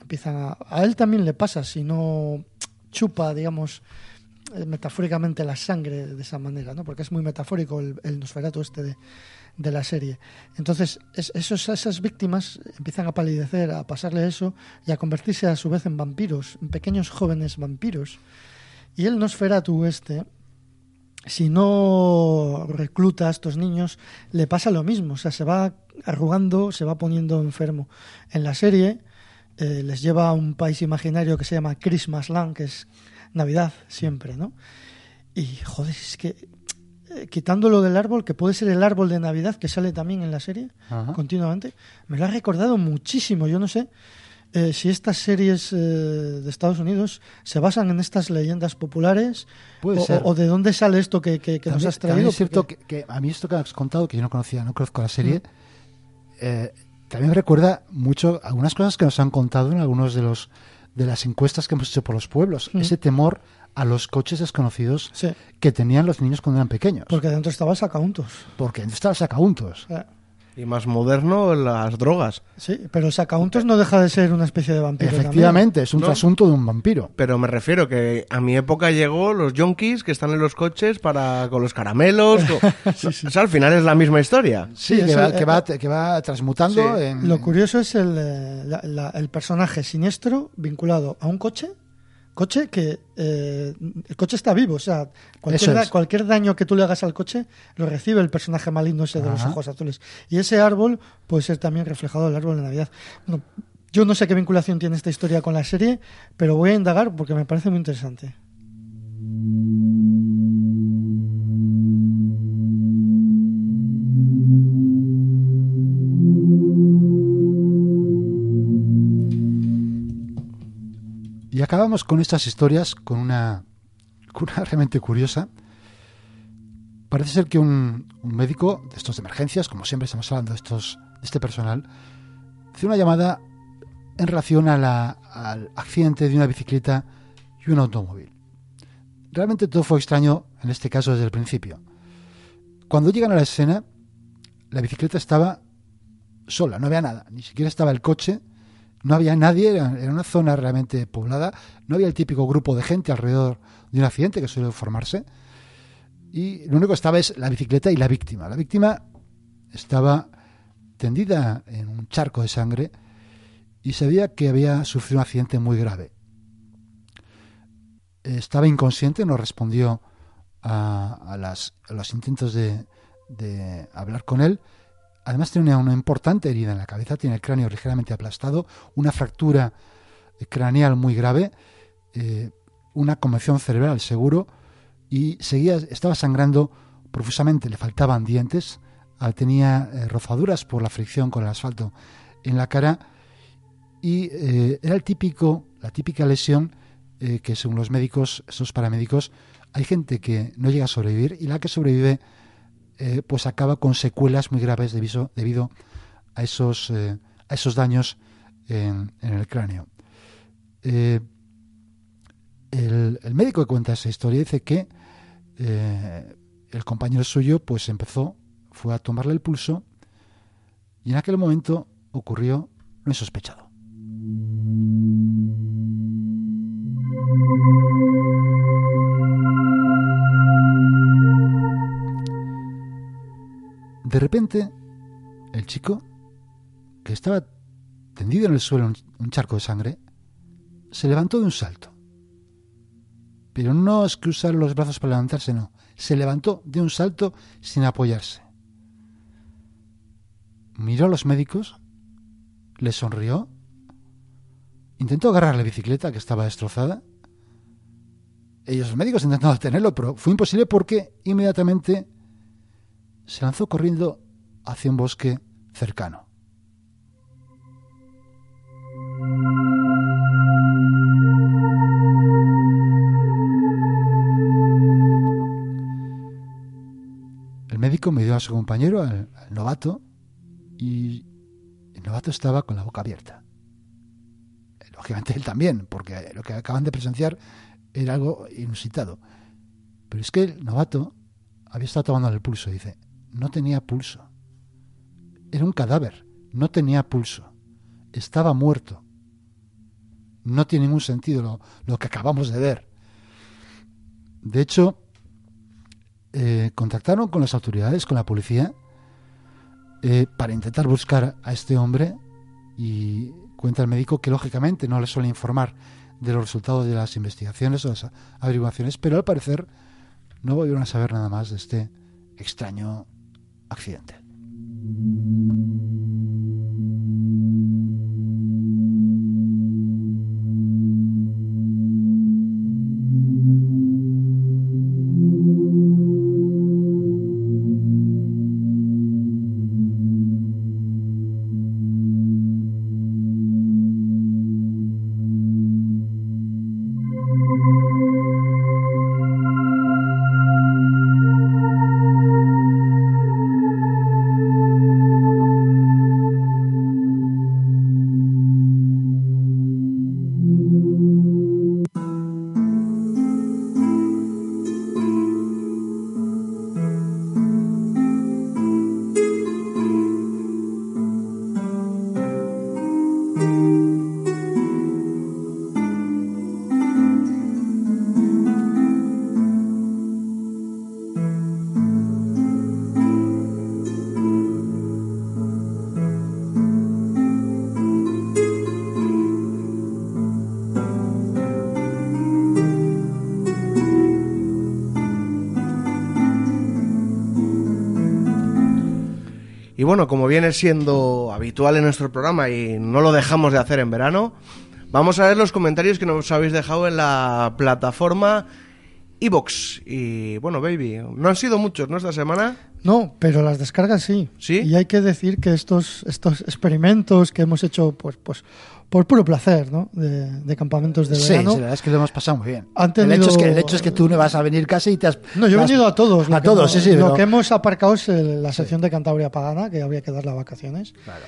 empiezan a... A él también le pasa, si no chupa, digamos, metafóricamente la sangre de esa manera, ¿no? Porque es muy metafórico el, el este de, de la serie. Entonces, esas víctimas empiezan a palidecer, a pasarle eso y a convertirse a su vez en vampiros, en pequeños jóvenes vampiros. Y el Nosferatu este, si no recluta a estos niños, le pasa lo mismo. O sea, se va arrugando, se va poniendo enfermo. En la serie eh, les lleva a un país imaginario que se llama Christmas Land, que es Navidad siempre, ¿no? Y joder, es que eh, quitándolo del árbol, que puede ser el árbol de Navidad que sale también en la serie continuamente, me lo ha recordado muchísimo. Yo no sé eh, si estas series eh, de Estados Unidos se basan en estas leyendas populares o, de dónde sale esto que, nos has traído. es cierto que, a mí esto que has contado, que yo no conocía, no conozco la serie, eh, también me recuerda mucho algunas cosas que nos han contado en algunos de los de las encuestas que hemos hecho por los pueblos. Ese temor a los coches desconocidos que tenían los niños cuando eran pequeños. Porque dentro estaba sacauntos. Porque dentro estaba sacauntos. Y más moderno, las drogas. Sí, pero Sacauntos no deja de ser una especie de vampiro. Efectivamente, es un asunto trasunto de un vampiro. Pero me refiero que a mi época llegó los junkies que están en los coches para con los caramelos. al final es la misma historia. Sí, que, va, eh, eh, que, va, transmutando. En... Lo curioso es el, eh, el personaje siniestro vinculado a un coche coche que eh, el coche está vivo, o sea, cualquier, cualquier, daño que tú le hagas al coche lo recibe el personaje maligno ese de los ojos azules. Y ese árbol puede ser también reflejado el árbol de Navidad. yo no sé qué vinculación tiene esta historia con la serie, pero voy a indagar porque me parece muy interesante. Y acabamos con estas historias con una, realmente curiosa. Parece ser que un, médico de estos de emergencias, como siempre estamos hablando de, estos, de este personal, hizo una llamada en relación al accidente de una bicicleta y un automóvil. Realmente todo fue extraño en este caso desde el principio. Cuando llegan a la escena, la bicicleta estaba sola, no había nada, ni siquiera estaba el coche no había nadie, era, una zona realmente poblada, no había el típico grupo de gente alrededor de un accidente que suele formarse. Y lo único que estaba es la bicicleta y la víctima. La víctima estaba tendida en un charco de sangre y sabía que había sufrido un accidente muy grave. Estaba inconsciente, no respondió a, los intentos de, de hablar con él Además tiene una, importante herida en la cabeza, tiene el cráneo ligeramente aplastado, una fractura eh, craneal muy grave, eh, una conmoción cerebral seguro y seguía, estaba sangrando profusamente, le faltaban dientes, ah, tenía eh, rozaduras por la fricción con el asfalto en la cara y era el típico, la típica lesión que según los médicos, esos paramédicos, hay gente que no llega a sobrevivir y la que sobrevive eh, pues acaba con secuelas muy graves debido, a, esos, eh, a esos daños en, el cráneo. Eh, el, médico que cuenta esa historia dice que el compañero suyo pues empezó, fue a tomarle el pulso y en aquel momento ocurrió lo insospechado. De repente, el chico, que estaba tendido en el suelo en un charco de sangre, se levantó de un salto. Pero no es que usara los brazos para levantarse, no. Se levantó de un salto sin apoyarse. Miró a los médicos, le sonrió, intentó agarrar la bicicleta que estaba destrozada. Ellos, los médicos, intentaron detenerlo, pero fue imposible porque inmediatamente se lanzó corriendo hacia un bosque cercano. El médico me dio a su compañero, al, novato, y el novato estaba con la boca abierta. Lógicamente él también, porque lo que acaban de presenciar era algo inusitado. Pero es que el novato había estado tomando el pulso, dice, no tenía pulso. Era un cadáver, no tenía pulso. Estaba muerto. No tiene ningún sentido lo, que acabamos de ver. De hecho, eh, contactaron con las autoridades, con la policía, eh, para intentar buscar a este hombre y cuenta el médico que lógicamente no le suele informar de los resultados de las investigaciones o las averiguaciones, pero al parecer no volvieron a saber nada más de este extraño accidente. bueno, como viene siendo habitual en nuestro programa y no lo dejamos de hacer en verano, vamos a ver los comentarios que nos habéis dejado en la plataforma Evox. Y bueno, baby, no han sido muchos, ¿no? Esta semana. No, pero las descargas sí. sí. Y hay que decir que estos, estos experimentos que hemos hecho pues, pues, por puro placer, ¿no? De, campamentos de verano. Sí, la verdad es que lo hemos pasado muy bien. el, hecho es que, el hecho es que tú no vas a venir casi y te has... No, yo he venido a todos. A todos, sí, sí. Lo que hemos aparcado es la sección de Cantabria Pagana, que habría que dar las vacaciones. Claro.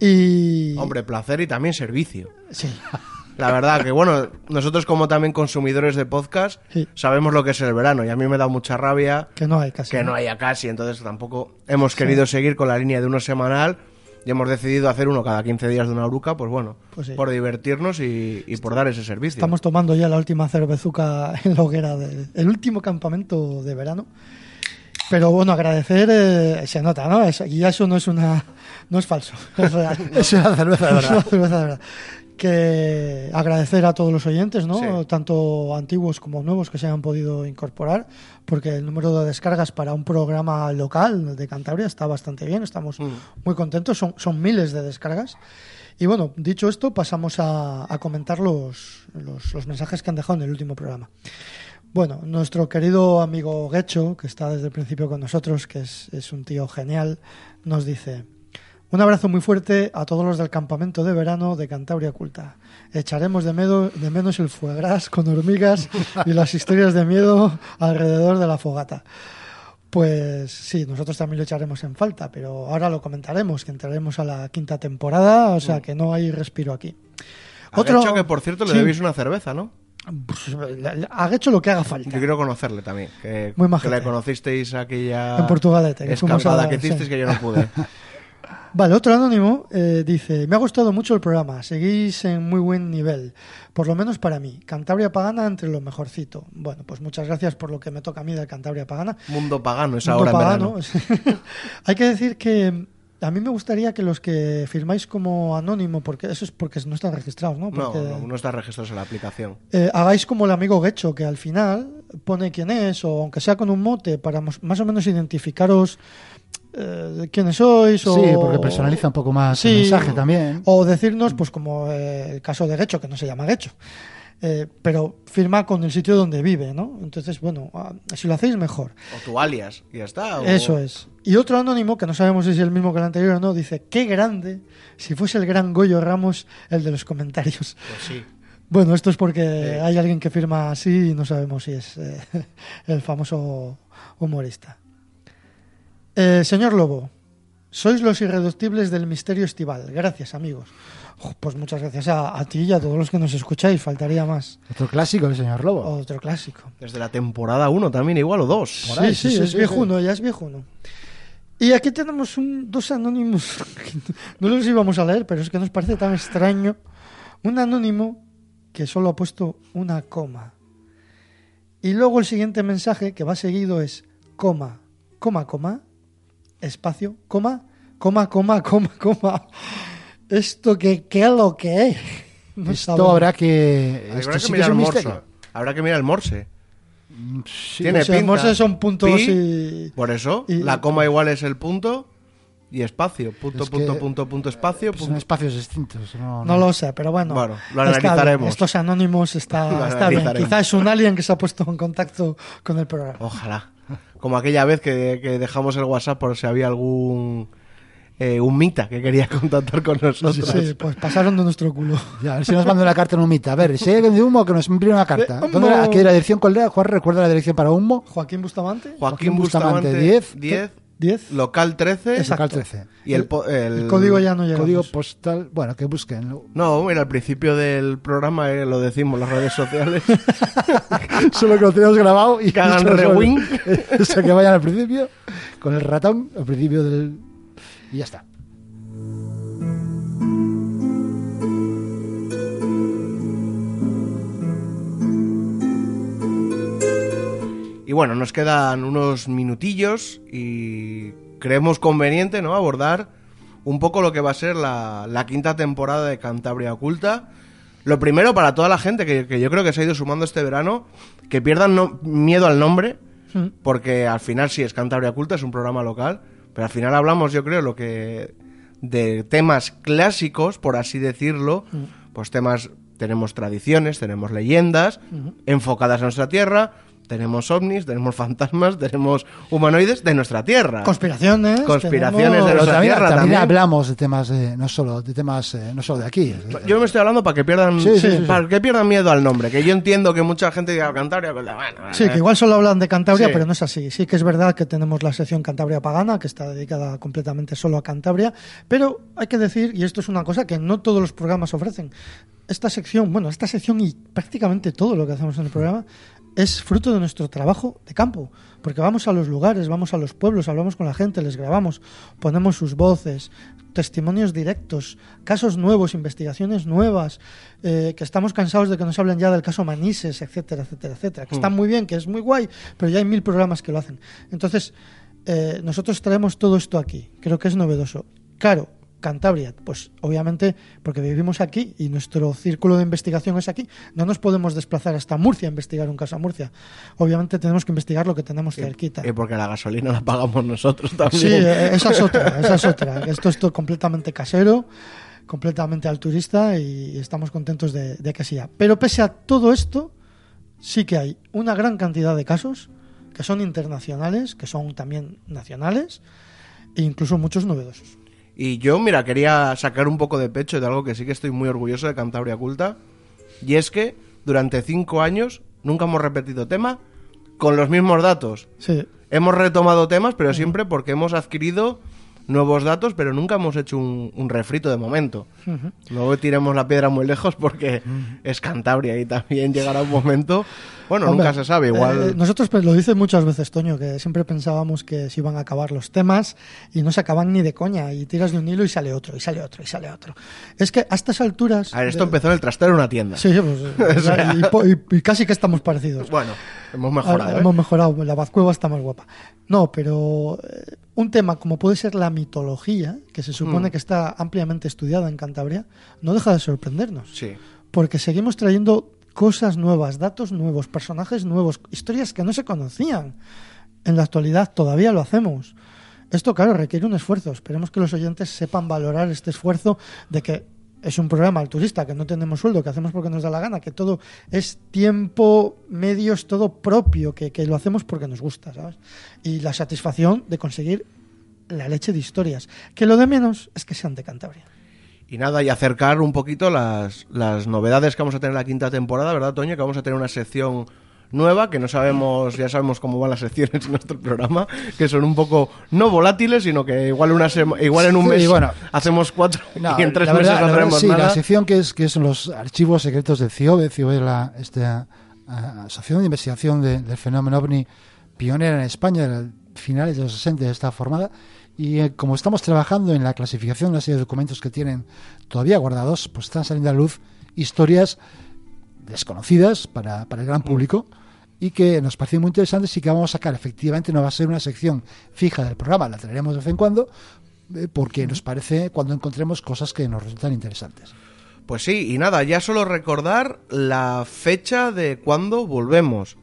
Y... Hombre, placer y también servicio. Sí. La verdad que, bueno, nosotros como también consumidores de podcast sabemos lo que es el verano y a mí me da mucha rabia que no hay casi. Que no haya casi, entonces tampoco hemos querido seguir con la línea de uno semanal y hemos decidido hacer uno cada 15 días de una bruca, pues bueno, pues por divertirnos y, por dar ese servicio. Estamos tomando ya la última cervezuca en la hoguera, del el último campamento de verano. Pero bueno, agradecer eh, se nota, ¿no? y eso no es una no es falso, es real. es una cerveza de verdad. Es una cerveza de verdad que agradecer a todos los oyentes, ¿no? tanto antiguos como nuevos que se hayan podido incorporar, porque el número de descargas para un programa local de Cantabria está bastante bien, estamos mm. muy contentos, son, miles de descargas. Y bueno, dicho esto, pasamos a, comentar los, mensajes que han dejado en el último programa. Bueno, nuestro querido amigo Gecho, que está desde el principio con nosotros, que es, es un tío genial, nos dice... Un abrazo muy fuerte a todos los del campamento de verano de Cantabria Culta. Echaremos de, menos el fuegras con hormigas y las historias de miedo alrededor de la fogata. Pues sí, nosotros también lo echaremos en falta, pero ahora lo comentaremos, que entraremos a la quinta temporada, o sea mm. que no hay respiro aquí. Otro hecho que, por cierto, le debéis una cerveza, ¿no? Pues, ha hecho lo que haga falta. Yo quiero conocerle también. Que, Muy que le conocisteis aquella. En Portugalete. Que escapada que hicisteis que yo no pude. Vale, otro anónimo eh, dice, me ha gustado mucho el programa, seguís en muy buen nivel, por lo menos para mí. Cantabria Pagana entre lo mejorcito. Bueno, pues muchas gracias por lo que me toca a mí de Cantabria Pagana. Mundo Pagano es ahora Hay que decir que a mí me gustaría que los que firmáis como anónimo, porque eso es porque no están registrados, ¿no? no, no, están registrados en la aplicación. Eh, hagáis como el amigo Guecho, que al final pone quién es, o aunque sea con un mote, para más o menos identificaros eh, de quiénes sois o... porque personaliza un poco más el mensaje también. O decirnos, pues como eh, el caso de Gecho, que no se llama Gecho, eh, pero firma con el sitio donde vive, ¿no? Entonces, bueno, ah, si lo hacéis mejor. O tu alias, y ya está. Eso es. Y otro anónimo, que no sabemos si es el mismo que el anterior o no, dice, qué grande si fuese el gran Goyo Ramos el de los comentarios. Pues bueno, esto es porque hay alguien que firma así y no sabemos si es el famoso humorista. Eh, señor Lobo, sois los irreductibles del misterio estival. Gracias, amigos. Oh, pues muchas gracias a, ti y a todos los que nos escucháis, faltaría más. Otro clásico el señor Lobo. Otro clásico. Desde la temporada 1 también, igual, o 2. Sí, sí, es viejo viejuno, ya es viejo viejuno. Y aquí tenemos dos anónimos, no los íbamos a leer, pero es que nos parece tan extraño. Un anónimo que solo ha puesto una coma. Y luego el siguiente mensaje que va seguido es coma, coma, coma, espacio, coma, coma, coma, coma, coma. ¿Esto qué, qué es lo que es? esto habrá que. Esto habrá, mirar morse. habrá que mirar el morse. Mm, sí, Tiene morse son puntos y. Por eso, la coma igual es el punto y espacio. Punto, punto, punto, punto, espacio. Pues son espacios distintos. No, lo sé, pero bueno. lo analizaremos. Estos anónimos está, está bien. Quizás es un alien que se ha puesto en contacto con el programa. Ojalá. Como aquella vez que, dejamos el WhatsApp por si había algún eh, que quería contactar con nosotros. Sí, sí, pues pasaron de nuestro culo. Ya, a ver si nos mandó una carta en un mita. A ver, si hay de humo, que nos envíe una carta. ¿Dónde era? ¿La dirección? ¿Cuál era? Juan, recuerda la dirección para humo. Joaquín Bustamante. Joaquín, Bustamante, 10. 10. 10. Local 13. Exacto. 13. Y el, el, código ya no llega. Código postal. Bueno, que busquen. No, mira, al principio del programa eh, lo decimos las redes sociales. Solo que lo tenemos grabado y. Que hagan rewind. o sea, que vayan al principio con el ratón, al principio del. Y ya está. Y bueno, nos quedan unos minutillos y creemos conveniente ¿no? abordar un poco lo que va a ser la, quinta temporada de Cantabria Oculta. Lo primero para toda la gente que, yo creo que se ha ido sumando este verano, que pierdan miedo al nombre, mm. porque al final sí es Cantabria Oculta, es un programa local, pero al final hablamos, yo creo, lo que de temas clásicos, por así decirlo, mm. pues temas tenemos tradiciones, tenemos leyendas mm. enfocadas a nuestra tierra, tenemos ovnis, tenemos fantasmas, tenemos humanoides de nuestra Tierra. Conspiraciones. Conspiraciones de nuestra Tierra también. también. hablamos de temas, eh, no solo de temas, eh, no solo de aquí. Eh. Yo me estoy hablando para que pierdan, que pierdan miedo al nombre, que yo entiendo que mucha gente diga Cantabria, pero pues, bueno, Sí, que igual solo hablan de Cantabria, pero no es así. Sí que es verdad que tenemos la sección Cantabria Pagana, que está dedicada completamente solo a Cantabria, pero hay que decir, y esto es una cosa que no todos los programas ofrecen, esta sección, bueno, esta sección y prácticamente todo lo que hacemos en el programa es fruto de nuestro trabajo de campo, porque vamos a los lugares, vamos a los pueblos, hablamos con la gente, les grabamos, ponemos sus voces, testimonios directos, casos nuevos, investigaciones nuevas, eh, que estamos cansados de que nos hablen ya del caso Manises, etcétera, etcétera, etcétera, que mm. está muy bien, que es muy guay, pero ya hay mil programas que lo hacen. Entonces, eh, nosotros traemos todo esto aquí, creo que es novedoso. Claro, Cantabria? Pues obviamente porque vivimos aquí y nuestro círculo de investigación es aquí. No nos podemos desplazar hasta Murcia a investigar un caso a Murcia. Obviamente tenemos que investigar lo que tenemos cerquita. Y porque la gasolina la pagamos nosotros también. Sí, eh, esa es otra, esa es otra. Esto es completamente casero, completamente alturista y estamos contentos de, de que sea. Pero pese a todo esto, sí que hay una gran cantidad de casos que son internacionales, que son también nacionales e incluso muchos novedosos. Y yo, mira, quería sacar un poco de pecho de algo que sí que estoy muy orgulloso de Cantabria Culta. Y es que durante cinco años nunca hemos repetido tema con los mismos datos. Sí. Hemos retomado temas, pero siempre porque hemos adquirido nuevos datos, pero nunca hemos hecho un, refrito de momento. luego No tiremos la piedra muy lejos porque es Cantabria y también llegará un momento. Bueno, nunca se sabe, eh, igual. Eh, nosotros pues, lo dicen muchas veces, Toño, que siempre pensábamos que se iban a acabar los temas y no se acaban ni de coña. Y tiras de un hilo y sale otro, y sale otro, y sale otro. Es que a estas alturas. A ver, esto empezó en el trastero de una tienda. Sí, pues. Eh, y, casi que estamos parecidos. Bueno, hemos mejorado. Hemos mejorado, la Bazcueva está más guapa. No, pero eh, un tema como puede ser la mitología, que se supone mm. que está ampliamente estudiada en Cantabria, no deja de sorprendernos. Sí. Porque seguimos trayendo cosas nuevas, datos nuevos, personajes nuevos, historias que no se conocían. En la actualidad todavía lo hacemos. Esto, claro, requiere un esfuerzo. Esperemos que los oyentes sepan valorar este esfuerzo de que es un programa turista que no tenemos sueldo, que hacemos porque nos da la gana, que todo es tiempo, medios, todo propio, que, lo hacemos porque nos gusta, ¿sabes? Y la satisfacción de conseguir la leche de historias, que lo de menos es que sean de Cantabria. Y nada, y acercar un poquito las, las novedades que vamos a tener en la quinta temporada, ¿verdad, Toño?, Que vamos a tener una sección nueva, que no sabemos, ya sabemos cómo van las secciones en nuestro programa, que son un poco no volátiles, sino que igual una igual en un mes hacemos cuatro y en tres meses no sí, La sección que es son los archivos secretos del Ciove, CIOBE la esta, asociación de investigación del fenómeno ovni pionera en España de finales de los 60 está formada y eh, como estamos trabajando en la clasificación de una serie de documentos que tienen todavía guardados, pues están saliendo a la luz historias desconocidas para, el gran público y que nos pareció muy interesante y que vamos a sacar. Efectivamente, no va a ser una sección fija del programa, la traeremos de vez en cuando, eh, porque nos parece cuando encontremos cosas que nos resultan interesantes. Pues sí, y nada, ya solo recordar la fecha de cuando volvemos.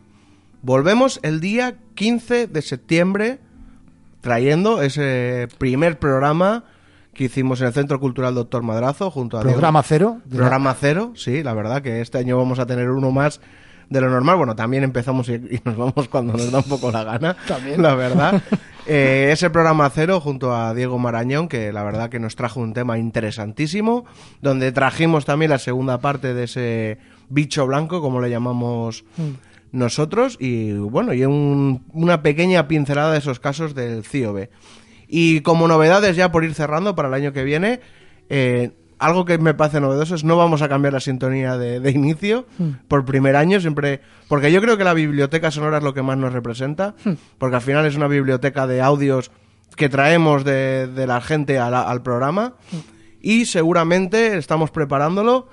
Volvemos el día 15 de septiembre trayendo ese primer programa que hicimos en el Centro Cultural Doctor Madrazo junto a... Programa cero. Programa cero, sí, la verdad que este año vamos a tener uno más de lo normal. Bueno, también empezamos y, nos vamos cuando nos da un poco la gana, también. la verdad. Eh, ese programa cero junto a Diego Marañón, que la verdad que nos trajo un tema interesantísimo, donde trajimos también la segunda parte de ese bicho blanco, como le llamamos mm. nosotros, y bueno, y una pequeña pincelada de esos casos del CIOB. Y como novedades ya por ir cerrando para el año que viene, eh, algo que me parece novedoso es no vamos a cambiar la sintonía de, inicio hmm. por primer año, siempre. Porque yo creo que la biblioteca sonora es lo que más nos representa, hmm. porque al final es una biblioteca de audios que traemos de, la gente al programa. Hmm. Y seguramente estamos preparándolo.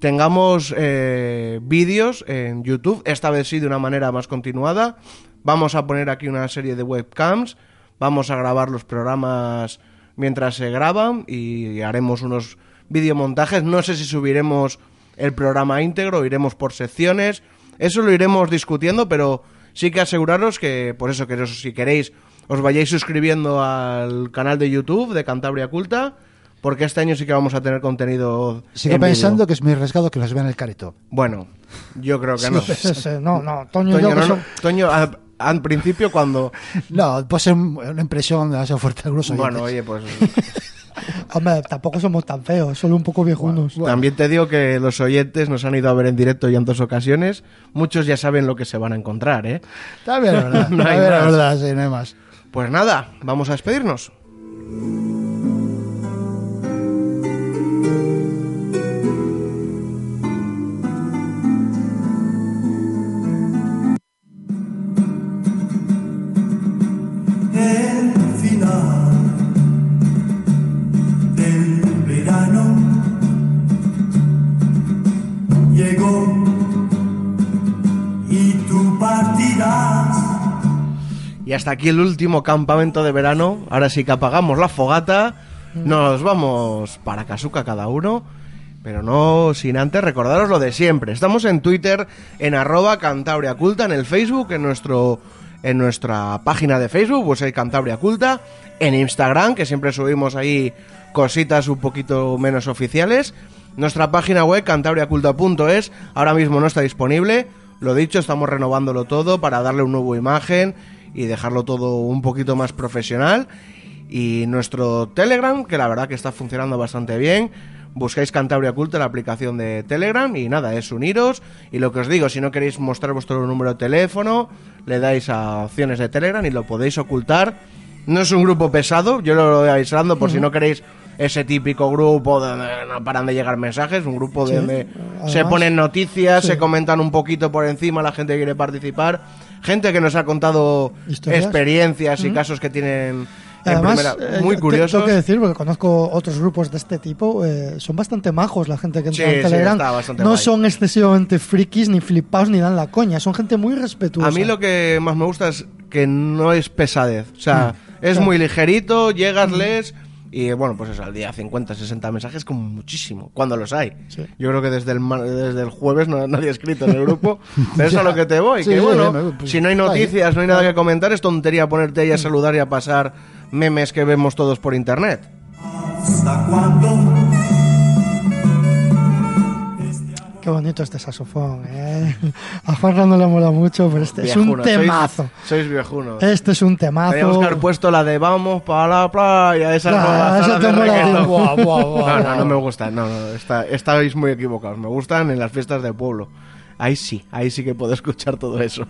Tengamos eh, vídeos en YouTube, esta vez sí de una manera más continuada. Vamos a poner aquí una serie de webcams. Vamos a grabar los programas mientras se graban y haremos unos videomontajes. No sé si subiremos el programa íntegro, iremos por secciones. Eso lo iremos discutiendo, pero sí que aseguraros que, por eso, que si queréis, os vayáis suscribiendo al canal de YouTube de Cantabria Culta. Porque este año sí que vamos a tener contenido. Sigo pensando que es muy arriesgado que los vean el carito. Bueno, yo creo que no. Pues, eh, no, no, Toño, al, principio cuando. No, pues es una impresión de la fuerte grueso. Bueno, oye, pues. Hombre, tampoco somos tan feos, solo un poco viejunos. también te digo que los oyentes nos han ido a ver en directo ya en dos ocasiones. Muchos ya saben lo que se van a encontrar, ¿eh? También verdad, no también verdad, sí, más. Pues nada, vamos a despedirnos. Eh. y tú partirás. Y hasta aquí el último campamento de verano. Ahora sí que apagamos la fogata, nos vamos para Casuca cada uno. Pero no sin antes recordaros lo de siempre. Estamos en Twitter, en arroba Cantabria Culta, en el Facebook, en nuestro en nuestra página de Facebook, pues el Cantabria Culta, en Instagram, que siempre subimos ahí cositas un poquito menos oficiales. Nuestra página web cantabriaculta.es ahora mismo no está disponible. Lo dicho, estamos renovándolo todo para darle una nueva imagen y dejarlo todo un poquito más profesional. Y nuestro Telegram, que la verdad que está funcionando bastante bien. Buscáis Cantabria Culta la aplicación de Telegram y nada, es uniros. Y lo que os digo, si no queréis mostrar vuestro número de teléfono, le dais a opciones de Telegram y lo podéis ocultar. No es un grupo pesado, yo lo voy avisando por si no queréis ese típico grupo donde no paran de llegar mensajes, un grupo donde se ponen noticias, se comentan un poquito por encima, la gente quiere participar, gente que nos ha contado experiencias y casos que tienen Además, eh, muy curioso. Tengo que decir, porque conozco otros grupos de este tipo, eh, son bastante majos la gente que en Telegram. no son excesivamente frikis, ni flipados, ni dan la coña. Son gente muy respetuosa. A mí lo que más me gusta es que no es pesadez. O sea, mm. es muy ligerito, llegas, les... Y bueno, pues es al día 50, 60 mensajes, como muchísimo, cuando los hay. Yo creo que desde el, desde el jueves no, nadie ha escrito en el grupo. Pero eso es lo que te voy. que bueno, pues, si no hay noticias, no hay nada que comentar, es tontería ponerte ahí a mm. saludar y a pasar memes que vemos todos por internet. Qué bonito este saxofón, ¿eh? A Farra no le mola mucho, pero este es un temazo. Sois, viejunos. Este es un temazo. Teníamos que haber puesto la de Vamos para la playa. Esa no, no, me gusta. No, estáis muy equivocados. Me gustan en las fiestas del pueblo. Ahí sí, ahí sí que puedo escuchar todo eso.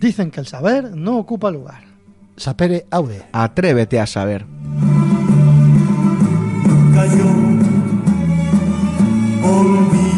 Dicen que el saber no ocupa lugar. Sapere aude. Atrévete a saber. cayó. Olvidé